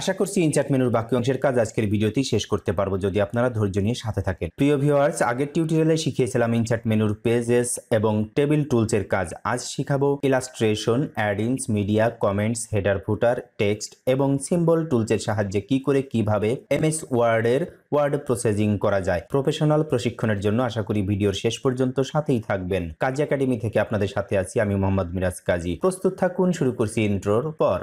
আশা করছি ইনচার্ট মেনুর বাকি অংশের কাজ আজকের ভিডিওতেই শেষ করতে পারবো যদি আপনারা ধৈর্য নিয়ে সাথে থাকেন প্রিয় ভিউয়ার্স আগের টিউটোরিয়ালে শিখিয়েছিলাম ইনচার্ট মেনুর পেজেস এবং টেবিল টুলসের কাজ আজ শিখাবো illustration add ins media comments header footer text এবং সিম্বল টুলসের সাহায্যে কি করে কিভাবে এমএস ওয়ার্ডের ওয়ার্ড প্রসেসিং করা যায় প্রফেশনাল প্রশিক্ষণের জন্য আশা করি ভিডিওর শেষ পর্যন্ত সাথেই থাকবেন কাজী একাডেমি থেকে আপনাদের সাথে আছি আমি মোহাম্মদ মিরাজ কাজী প্রস্তুত থাকুন শুরু করছি ইন্ট্রোর পর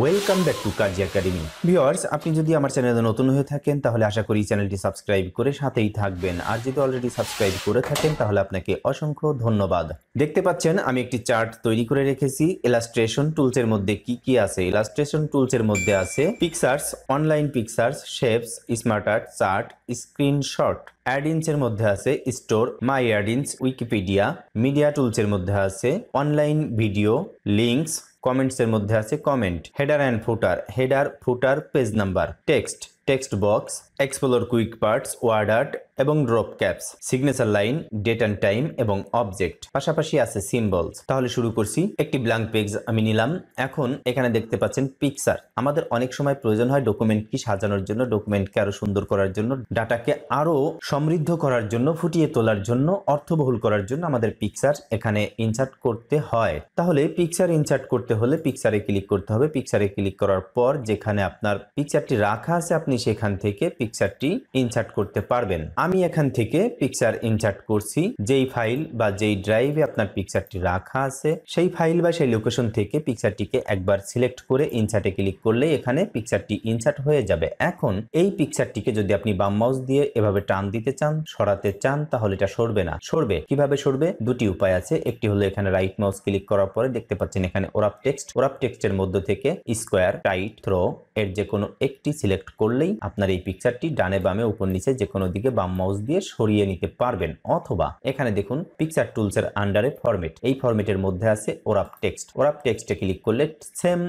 welcome back to Kazi Academy viewers আপনি যদি আমার চ্যানেলে নতুন হয়ে থাকেন তাহলে আশা করি চ্যানেলটি সাবস্ক্রাইব করে সাথেই থাকবেন আর যদি অলরেডি সাবস্ক্রাইব করে থাকেন তাহলে আপনাকে অসংখ্য ধন্যবাদ দেখতে পাচ্ছেন আমি একটি চার্ট তৈরি করে রেখেছি এলাস্ট্রেশন টুলসের মধ্যে কি কি আছে এলাস্ট্রেশন টুলসের মধ্যে আছে pictures online pictures shapes smart art chart screenshot অ্যাডিন্সের মধ্যে আছে store my add ins Wikipedia media টুলসের মধ্যে আছে অনলাইন ভিডিও লিঙ্কস কমেন্টসের মধ্যে আছে comment header and footer header footer page number text text box explore quick parts word art এবং drop caps signature line date and time এবং object পাশাপাশি আছে সিম্বলস তাহলে শুরু করছি একটি ব্ল্যাঙ্ক পেজ আমি নিলাম এখন এখানে দেখতে পাচ্ছেন পিকচার আমাদের অনেক সময় প্রয়োজন হয় ডকুমেন্টকে সাজানোর জন্য ডকুমেন্টকে আরো সুন্দর করার জন্য ডাটাকে আরো সমৃদ্ধ করার জন্য ফুটিয়ে তোলার জন্য অর্থবহুল করার জন্য আমাদের পিকচার এখানে ইনসার্ট করতে হয় তাহলে পিকচার ইনসার্ট করতে হলে পিকচারে ক্লিক করতে হবে পিকচারে ক্লিক করার পর যেখানে আপনার পিকচারটি রাখা আছে আপনি আপনি সেখান থেকে পিকচারটি ইনসার্ট করতে পারবেন আমি এখান থেকে পিকচার ইনসার্ট করছি যেই ফাইল বা যেই ড্রাইভে আপনার পিকচারটি রাখা আছে সেই ফাইল বা সেই লোকেশন থেকে পিকচারটিকে একবার সিলেক্ট করে ইনসার্টে ক্লিক করলে এখানে পিকচারটি ইনসার্ট হয়ে যাবে এখন এই পিকচারটিকে যদি আপনি বাম মাউস দিয়ে এভাবে টান দিতে চান সরাতে চান তাহলে এটা সরবে না সরবে কিভাবে সরবে দুটি উপায় আছে একটি হলো এখানে রাইট মাউস ক্লিক করার পরে দেখতে পাচ্ছেন এখানে ওরাপ টেক্সট ওরাপ টেক্সটের মধ্য থেকে স্কোয়ার টাইট থ্রো এর যে কোনো একটি সিলেক্ট করলেই আপনার এই পিকচারটি ডানে বামে উপর নিচে যে কোনো দিকে বাম মাউস দিয়ে সরিয়ে নিতে পারবেন অথবা এখানে দেখুন পিকচার টুলসের আন্ডারে ফরম্যাট এই ফরমেটের মধ্যে আছে ওরাপ টেক্সট ওরাপ টেক্সটে ক্লিক করলে সেম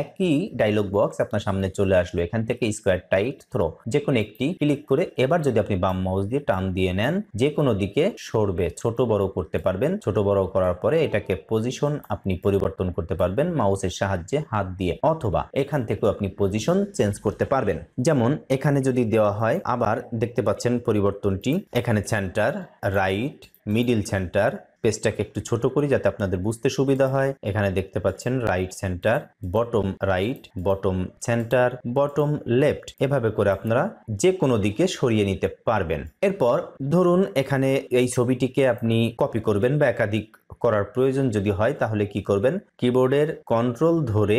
একই ডায়লগ বক্স আপনার সামনে চলে আসলো এখান থেকে স্কোয়ার টাইট থ্রো যে কোনো একটি ক্লিক করে এবার যদি আপনি বাম মাউস দিয়ে টান দিয়ে নেন যে কোনো দিকে সরবে ছোট বড় করতে পারবেন ছোট বড় করার পরে এটাকে পজিশন আপনি পরিবর্তন করতে পারবেন মাউসের সাহায্যে হাত দিয়ে অথবা এখান থেকেও আপনি পজিশন চেঞ্জ করতে পারবেন যেমন এখানে যদি দেওয়া হয় আবার দেখতে পাচ্ছেন পরিবর্তনটি এখানে সেন্টার রাইট মিডিল সেন্টার পেজটাকে একটু ছোট করি যাতে আপনাদের বুঝতে সুবিধা হয় এখানে দেখতে পাচ্ছেন right centre bottom right bottom centre bottom left এভাবে করে আপনারা যে কোনো দিকে সরিয়ে নিতে পারবেন এরপর ধরুন এখানে এই ছবিটিকে আপনি কপি করবেন বা একাধিক করার প্রয়োজন যদি হয় তাহলে কি করবেন কিবোর্ডের কন্ট্রোল ধরে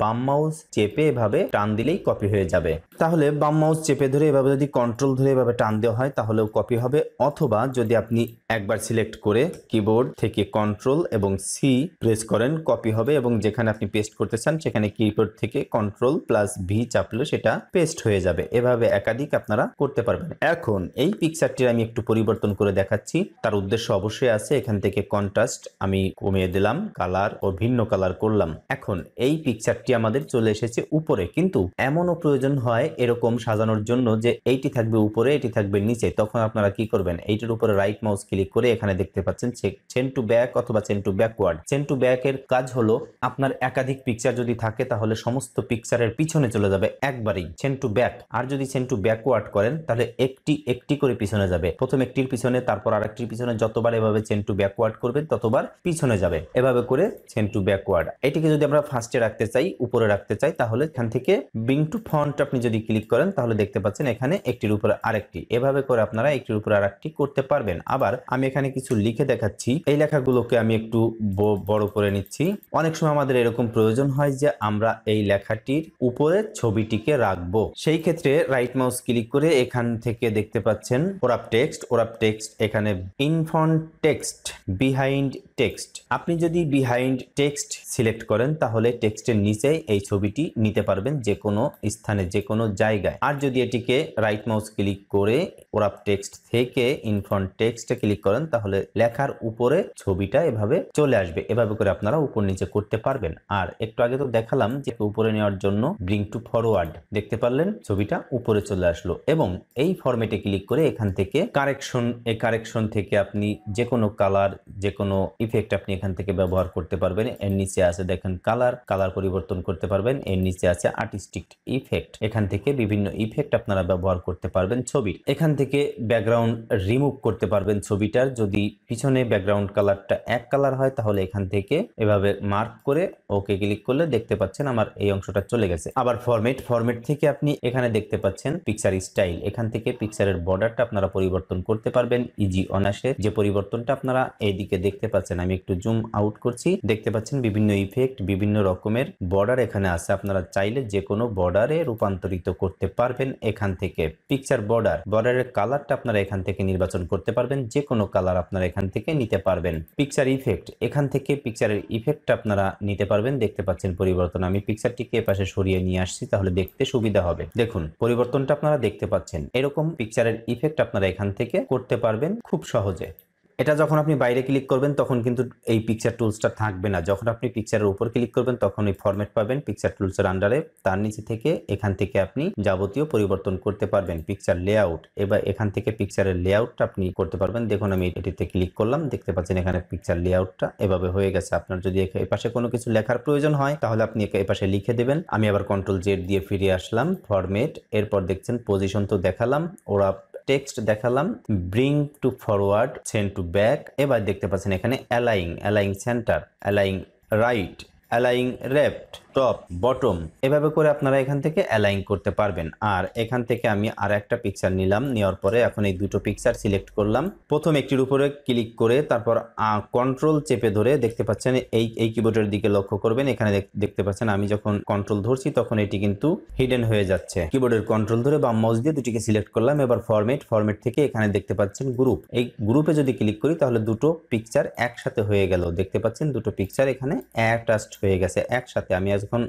বাম মাউস চেপে এভাবে টান দিলেই কপি হয়ে যাবে তাহলে বাম মাউস চেপে ধরে এভাবে যদি কন্ট্রোল ধরে এভাবে টান দেওয়া হয় তাহলেও কপি হবে অথবা যদি আপনি একবার সিলেক্ট করে কি কিবোর্ড থেকে কন্ট্রোল এবং সি প্রেস করেন কপি হবে এবং যেখানে আপনি পেস্ট করতে চান সেখানে কিবোর্ড থেকে কন্ট্রোল প্লাস ভি চাপলে সেটা পেস্ট হয়ে যাবে এভাবে একাধিক আপনারা করতে পারবেন এখন এই পিকচারটির আমি একটু পরিবর্তন করে দেখাচ্ছি তার উদ্দেশ্য অবশ্যই আছে এখান থেকে কন্ট্রাস্ট আমি কমিয়ে দিলাম কালার ও ভিন্ন কালার করলাম এখন এই পিকচারটি আমাদের চলে এসেছে উপরে কিন্তু এমনও প্রয়োজন হয় এরকম সাজানোর জন্য যে এইটি থাকবে উপরে এটি থাকবে নিচে তখন আপনারা কি করবেন এইটির উপরে রাইট মাউস ক্লিক করে এখানে দেখতে পাচ্ছেন সে চেন টু ব্যাক অথবা send to backward send to ব্যাকের কাজ হলো আপনার একাধিক পিকচার যদি থাকে তাহলে সমস্ত পিকচারের পিছনে চলে যাবে একবারই চেন টু ব্যাক আর যদি চেন টু ব্যাকওয়ার্ড করেন তাহলে একটি একটি করে পিছনে যাবে প্রথম একটির পিছনে তারপর আর একটির পিছনে যতবার এভাবে চেন টু ব্যাকওয়ার্ড করবেন ততবার পিছনে যাবে এভাবে করে চেন টু ব্যাকওয়ার্ড এটিকে যদি আমরা ফার্স্টে রাখতে চাই উপরে রাখতে চাই তাহলে এখান থেকে বিং টু ফন্ট আপনি যদি ক্লিক করেন তাহলে দেখতে পাচ্ছেন এখানে একটির উপরে আরেকটি এভাবে করে আপনারা একটির উপরে আরেকটি করতে পারবেন আবার আমি এখানে কিছু লিখে দেখাচ্ছি দেখাচ্ছি এই লেখাগুলোকে আমি একটু বড় করে নিচ্ছি অনেক সময় আমাদের এরকম প্রয়োজন হয় যে আমরা এই লেখাটির উপরে ছবিটিকে রাখবো সেই ক্ষেত্রে রাইট মাউস ক্লিক করে এখান থেকে দেখতে পাচ্ছেন ওরাপ টেক্সট ওরাপ টেক্সট এখানে ইনফন্ট টেক্সট বিহাইন্ড টেক্সট আপনি যদি বিহাইন্ড টেক্সট সিলেক্ট করেন তাহলে টেক্সটের নিচে এই ছবিটি নিতে পারবেন যে কোনো স্থানে যে কোনো জায়গায় আর যদি এটিকে রাইট মাউস ক্লিক করে ওরাপ টেক্সট থেকে ইনফ্রন্ট টেক্সটে ক্লিক করেন তাহলে লেখার উপরে ছবিটা এভাবে চলে আসবে এভাবে করে আপনারা উপর নিচে করতে পারবেন আর একটু আগে তো দেখালাম যে উপরে নেওয়ার জন্য ব্রিং টু ফরওয়ার্ড দেখতে পারলেন ছবিটা উপরে চলে আসলো এবং এই ফরম্যাটে ক্লিক করে এখান থেকে কারেকশন এই কারেকশন থেকে আপনি যে কোনো কালার যে কোনো ইফেক্ট আপনি এখান থেকে ব্যবহার করতে পারবেন এর নিচে আছে দেখেন কালার কালার পরিবর্তন করতে পারবেন এর নিচে আছে আর্টিস্টিক ইফেক্ট এখান থেকে বিভিন্ন ইফেক্ট আপনারা ব্যবহার করতে পারবেন ছবির এখান থেকে ব্যাকগ্রাউন্ড রিমুভ করতে পারবেন ছবিটার যদি পিছনে ব্যাকগ্রাউন্ড কালারটা এক কালার হয় তাহলে এখান থেকে এভাবে মার্ক করে ওকে ক্লিক করলে দেখতে পাচ্ছেন আমার এই অংশটা চলে গেছে আবার ফরমেট ফরমেট থেকে আপনি এখানে দেখতে পাচ্ছেন পিকচার স্টাইল এখান থেকে পিকচারের বর্ডারটা আপনারা পরিবর্তন করতে পারবেন ইজি e অনাসে যে পরিবর্তনটা আপনারা এইদিকে দেখতে পাচ্ছেন পাচ্ছেন আমি একটু জুম আউট করছি দেখতে পাচ্ছেন বিভিন্ন ইফেক্ট বিভিন্ন রকমের বর্ডার এখানে আছে আপনারা চাইলে যে কোনো বর্ডারে রূপান্তরিত করতে পারবেন এখান থেকে পিকচার বর্ডার বর্ডারের কালারটা আপনারা এখান থেকে নির্বাচন করতে পারবেন যে কোনো কালার আপনারা এখান থেকে নিতে পারবেন পিকচার ইফেক্ট এখান থেকে পিকচারের ইফেক্টটা আপনারা নিতে পারবেন দেখতে পাচ্ছেন পরিবর্তন আমি পিকচারটিকে এপাশে সরিয়ে নিয়ে আসছি তাহলে দেখতে সুবিধা হবে দেখুন পরিবর্তনটা আপনারা দেখতে পাচ্ছেন এরকম পিকচারের ইফেক্ট আপনারা এখান থেকে করতে পারবেন খুব সহজে এটা যখন আপনি বাইরে ক্লিক করবেন তখন কিন্তু এই পিকচার টুলসটা থাকবে না যখন আপনি পিকচারের উপর ক্লিক করবেন তখন এই ফরম্যাট পাবেন পিকচার টুলসের আন্ডারে তার নিচে থেকে এখান থেকে আপনি যাবতীয় পরিবর্তন করতে পারবেন পিকচার লেআউট এবার এখান থেকে পিকচারের লেআউটটা আপনি করতে পারবেন দেখুন আমি এটিতে ক্লিক করলাম দেখতে পাচ্ছেন এখানে পিকচার লেআউটটা এভাবে হয়ে গেছে আপনার যদি এপাশে কোনো কিছু লেখার প্রয়োজন হয় তাহলে আপনি এপাশে লিখে দেবেন আমি আবার কন্ট্রোল জেড দিয়ে ফিরে আসলাম ফরম্যাট এরপর দেখছেন পজিশন তো দেখালাম ওরা টেক্সট দেখালাম bring to forward send to back এবার দেখতে পাচ্ছেন এখানে align align centre align right align রেপ্ট টপ বটম এভাবে করে আপনারা এখান থেকে অ্যালাইন করতে পারবেন আর এখান থেকে আমি আর একটা পিকচার নিলাম নেওয়ার পরে এখন এই দুটো পিকচার সিলেক্ট করলাম প্রথম একটির উপরে ক্লিক করে তারপর কন্ট্রোল চেপে ধরে দেখতে পাচ্ছেন এই এই কিবোর্ডের দিকে লক্ষ্য করবেন এখানে দেখতে পাচ্ছেন আমি যখন কন্ট্রোল ধরছি তখন এটি কিন্তু হিডেন হয়ে যাচ্ছে কিবোর্ডের কন্ট্রোল ধরে বা মজ দিয়ে দুটিকে সিলেক্ট করলাম এবার ফর্মেট ফরম্যাট থেকে এখানে দেখতে পাচ্ছেন গ্রুপ এই গ্রুপে যদি ক্লিক করি তাহলে দুটো পিকচার একসাথে হয়ে গেল দেখতে পাচ্ছেন দুটো পিকচার এখানে অ্যাটাস্ট হয়ে গেছে একসাথে আমি এখন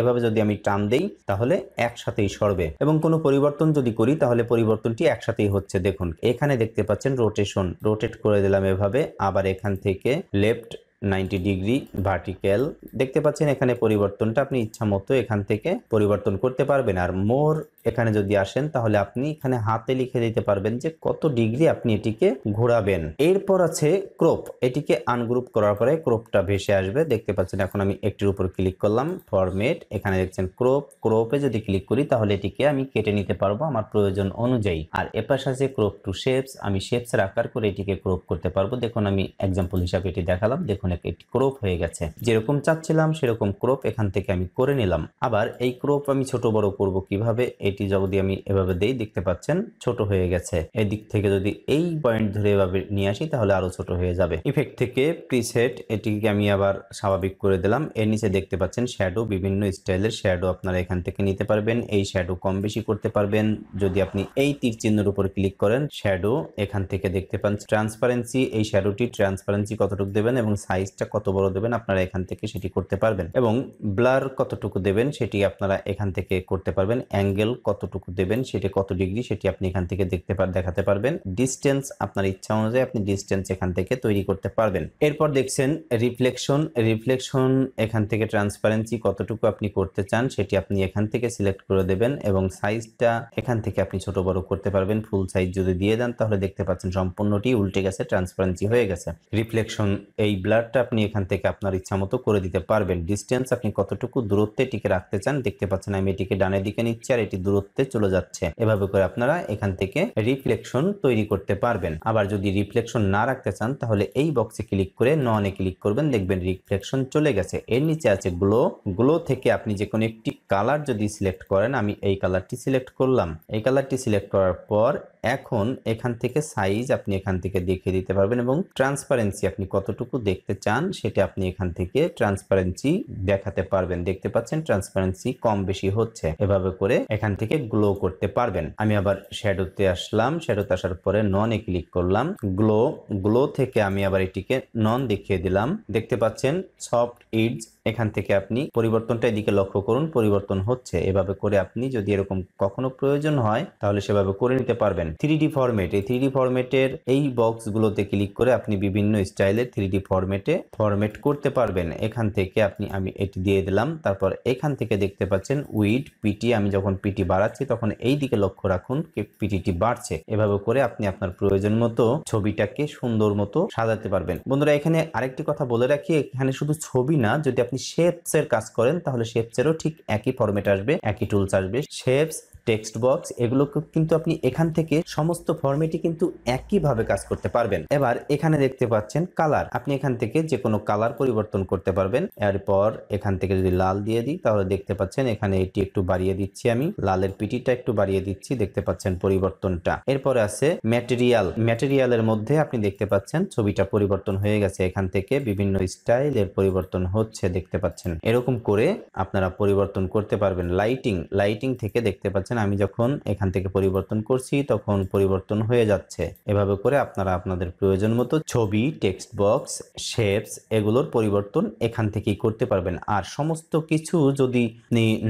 এভাবে যদি আমি টান দেই তাহলে একসাথেই সরবে এবং কোনো পরিবর্তন যদি করি তাহলে পরিবর্তনটি একসাথেই হচ্ছে দেখুন এখানে দেখতে পাচ্ছেন রোটেশন রোটেট করে দিলাম এভাবে আবার এখান থেকে লেফট নাইনটি ডিগ্রি ভার্টিক্যাল দেখতে পাচ্ছেন এখানে পরিবর্তনটা আপনি ইচ্ছা মতো এখান থেকে পরিবর্তন করতে পারবেন আর মোর এখানে যদি আসেন তাহলে আপনি এখানে হাতে লিখে দিতে পারবেন যে কত ডিগ্রি আপনি এটিকে ঘোরাবেন এরপর আছে ক্রোপ এটিকে আনগ্রুপ করার পরে ক্রোপটা ভেসে আসবে দেখতে পাচ্ছেন এখন আমি একটির উপর ক্লিক করলাম ফরমেট এখানে দেখছেন ক্রোপ ক্রোপে যদি ক্লিক করি তাহলে এটিকে আমি কেটে নিতে পারবো আমার প্রয়োজন অনুযায়ী আর এপাশে আছে ক্রোপ টু শেপস আমি শেপসের আকার করে এটিকে ক্রোপ করতে পারবো দেখুন আমি এক্সাম্পল হিসাবে এটি দেখালাম দেখুন অনেক একটি ক্রোপ হয়ে গেছে যেরকম চাচ্ছিলাম সেরকম ক্রোপ এখান থেকে আমি করে নিলাম আবার এই ক্রোপ আমি ছোট বড় করব কিভাবে এটি যদি আমি এভাবে দেই দেখতে পাচ্ছেন ছোট হয়ে গেছে এদিক থেকে যদি এই পয়েন্ট ধরে এভাবে নিয়ে আসি তাহলে আরো ছোট হয়ে যাবে ইফেক্ট থেকে প্রিসেট এটিকে আমি আবার স্বাভাবিক করে দিলাম এর নিচে দেখতে পাচ্ছেন শ্যাডো বিভিন্ন স্টাইলের শ্যাডো আপনারা এখান থেকে নিতে পারবেন এই শ্যাডো কম বেশি করতে পারবেন যদি আপনি এই তীর চিহ্নের উপর ক্লিক করেন শ্যাডো এখান থেকে দেখতে পান ট্রান্সপারেন্সি এই শ্যাডোটি ট্রান্সপারেন্সি কতটুকু দেবেন এবং সাইজ সাইজটা কত বড় দেবেন আপনারা এখান থেকে সেটি করতে পারবেন এবং ব্লার কতটুকু দেবেন সেটি আপনারা এখান থেকে করতে পারবেন অ্যাঙ্গেল কতটুকু দেবেন সেটি কত ডিগ্রি সেটি আপনি এখান থেকে দেখতে পার দেখাতে পারবেন ডিস্টেন্স আপনার ইচ্ছা অনুযায়ী আপনি ডিস্টেন্স এখান থেকে তৈরি করতে পারবেন এরপর দেখছেন রিফ্লেকশন রিফ্লেকশন এখান থেকে ট্রান্সপারেন্সি কতটুকু আপনি করতে চান সেটি আপনি এখান থেকে সিলেক্ট করে দেবেন এবং সাইজটা এখান থেকে আপনি ছোট বড় করতে পারবেন ফুল সাইজ যদি দিয়ে দেন তাহলে দেখতে পাচ্ছেন সম্পূর্ণটি উল্টে গেছে ট্রান্সপারেন্সি হয়ে গেছে রিফ্লেকশন এই ব্লাড শেয়ারটা আপনি এখান থেকে আপনার ইচ্ছা মতো করে দিতে পারবেন ডিস্টেন্স আপনি কতটুকু দূরত্বে এটিকে রাখতে চান দেখতে পাচ্ছেন আমি এটিকে ডানের দিকে নিচ্ছি আর এটি দূরত্বে চলে যাচ্ছে এভাবে করে আপনারা এখান থেকে রিফ্লেকশন তৈরি করতে পারবেন আবার যদি রিফ্লেকশন না রাখতে চান তাহলে এই বক্সে ক্লিক করে ননে ক্লিক করবেন দেখবেন রিফ্লেকশন চলে গেছে এর নিচে আছে গ্লো গ্লো থেকে আপনি যে কোনো একটি কালার যদি সিলেক্ট করেন আমি এই কালারটি সিলেক্ট করলাম এই কালারটি সিলেক্ট করার পর এখন এখান থেকে সাইজ আপনি এখান থেকে দেখিয়ে দিতে পারবেন এবং ট্রান্সপারেন্সি আপনি কতটুকু দেখতে চান সেটা আপনি এখান থেকে ট্রান্সপারেন্সি দেখাতে পারবেন দেখতে পাচ্ছেন ট্রান্সপারেন্সি কম বেশি হচ্ছে এভাবে করে এখান থেকে গ্লো করতে পারবেন আমি আবার শ্যাডোতে আসলাম শ্যাডোতে আসার পরে নন এ ক্লিক করলাম গ্লো গ্লো থেকে আমি আবার এটিকে নন দেখিয়ে দিলাম দেখতে পাচ্ছেন সফট ইডস এখান থেকে আপনি পরিবর্তনটা এদিকে লক্ষ্য করুন পরিবর্তন হচ্ছে এভাবে করে আপনি যদি এরকম কখনো প্রয়োজন হয় তাহলে সেভাবে করে নিতে পারবেন থ্রি ডি ফরম্যাট এই থ্রি ডি ফরম্যাটের এই বক্সগুলোতে ক্লিক করে আপনি বিভিন্ন স্টাইলের থ্রি ডি ফরম্যাটে ফরম্যাট করতে পারবেন এখান থেকে আপনি আমি এটি দিয়ে দিলাম তারপর এখান থেকে দেখতে পাচ্ছেন উইড পিটি আমি যখন পিটি বাড়াচ্ছি তখন এই দিকে লক্ষ্য রাখুন পিটিটি বাড়ছে এভাবে করে আপনি আপনার প্রয়োজন মতো ছবিটাকে সুন্দর মতো সাজাতে পারবেন বন্ধুরা এখানে আরেকটি কথা বলে রাখি এখানে শুধু ছবি না যদি আপনি শেপসের কাজ করেন তাহলে শেপসেরও ঠিক একই ফরম্যাট আসবে একই টুলস আসবে শেপস টেক্সট বক্স এগুলোকে কিন্তু আপনি এখান থেকে সমস্ত ফর্মেটে কিন্তু একইভাবে কাজ করতে পারবেন এবার এখানে দেখতে পাচ্ছেন কালার আপনি এখান থেকে যে কোনো কালার পরিবর্তন করতে পারবেন এরপর এখান থেকে যদি লাল দিয়ে দিই তাহলে দেখতে পাচ্ছেন এখানে এটি একটু বাড়িয়ে দিচ্ছি আমি লালের পিটিটা একটু বাড়িয়ে দিচ্ছি দেখতে পাচ্ছেন পরিবর্তনটা এরপরে আছে ম্যাটেরিয়াল ম্যাটেরিয়ালের মধ্যে আপনি দেখতে পাচ্ছেন ছবিটা পরিবর্তন হয়ে গেছে এখান থেকে বিভিন্ন স্টাইলের পরিবর্তন হচ্ছে দেখতে পাচ্ছেন এরকম করে আপনারা পরিবর্তন করতে পারবেন লাইটিং লাইটিং থেকে দেখতে পাচ্ছেন আমি যখন এখান থেকে পরিবর্তন করছি তখন পরিবর্তন হয়ে যাচ্ছে এভাবে করে আপনারা আপনাদের প্রয়োজন মতো ছবি টেক্সট বক্স শেপস এগুলোর পরিবর্তন এখান থেকেই করতে পারবেন আর সমস্ত কিছু যদি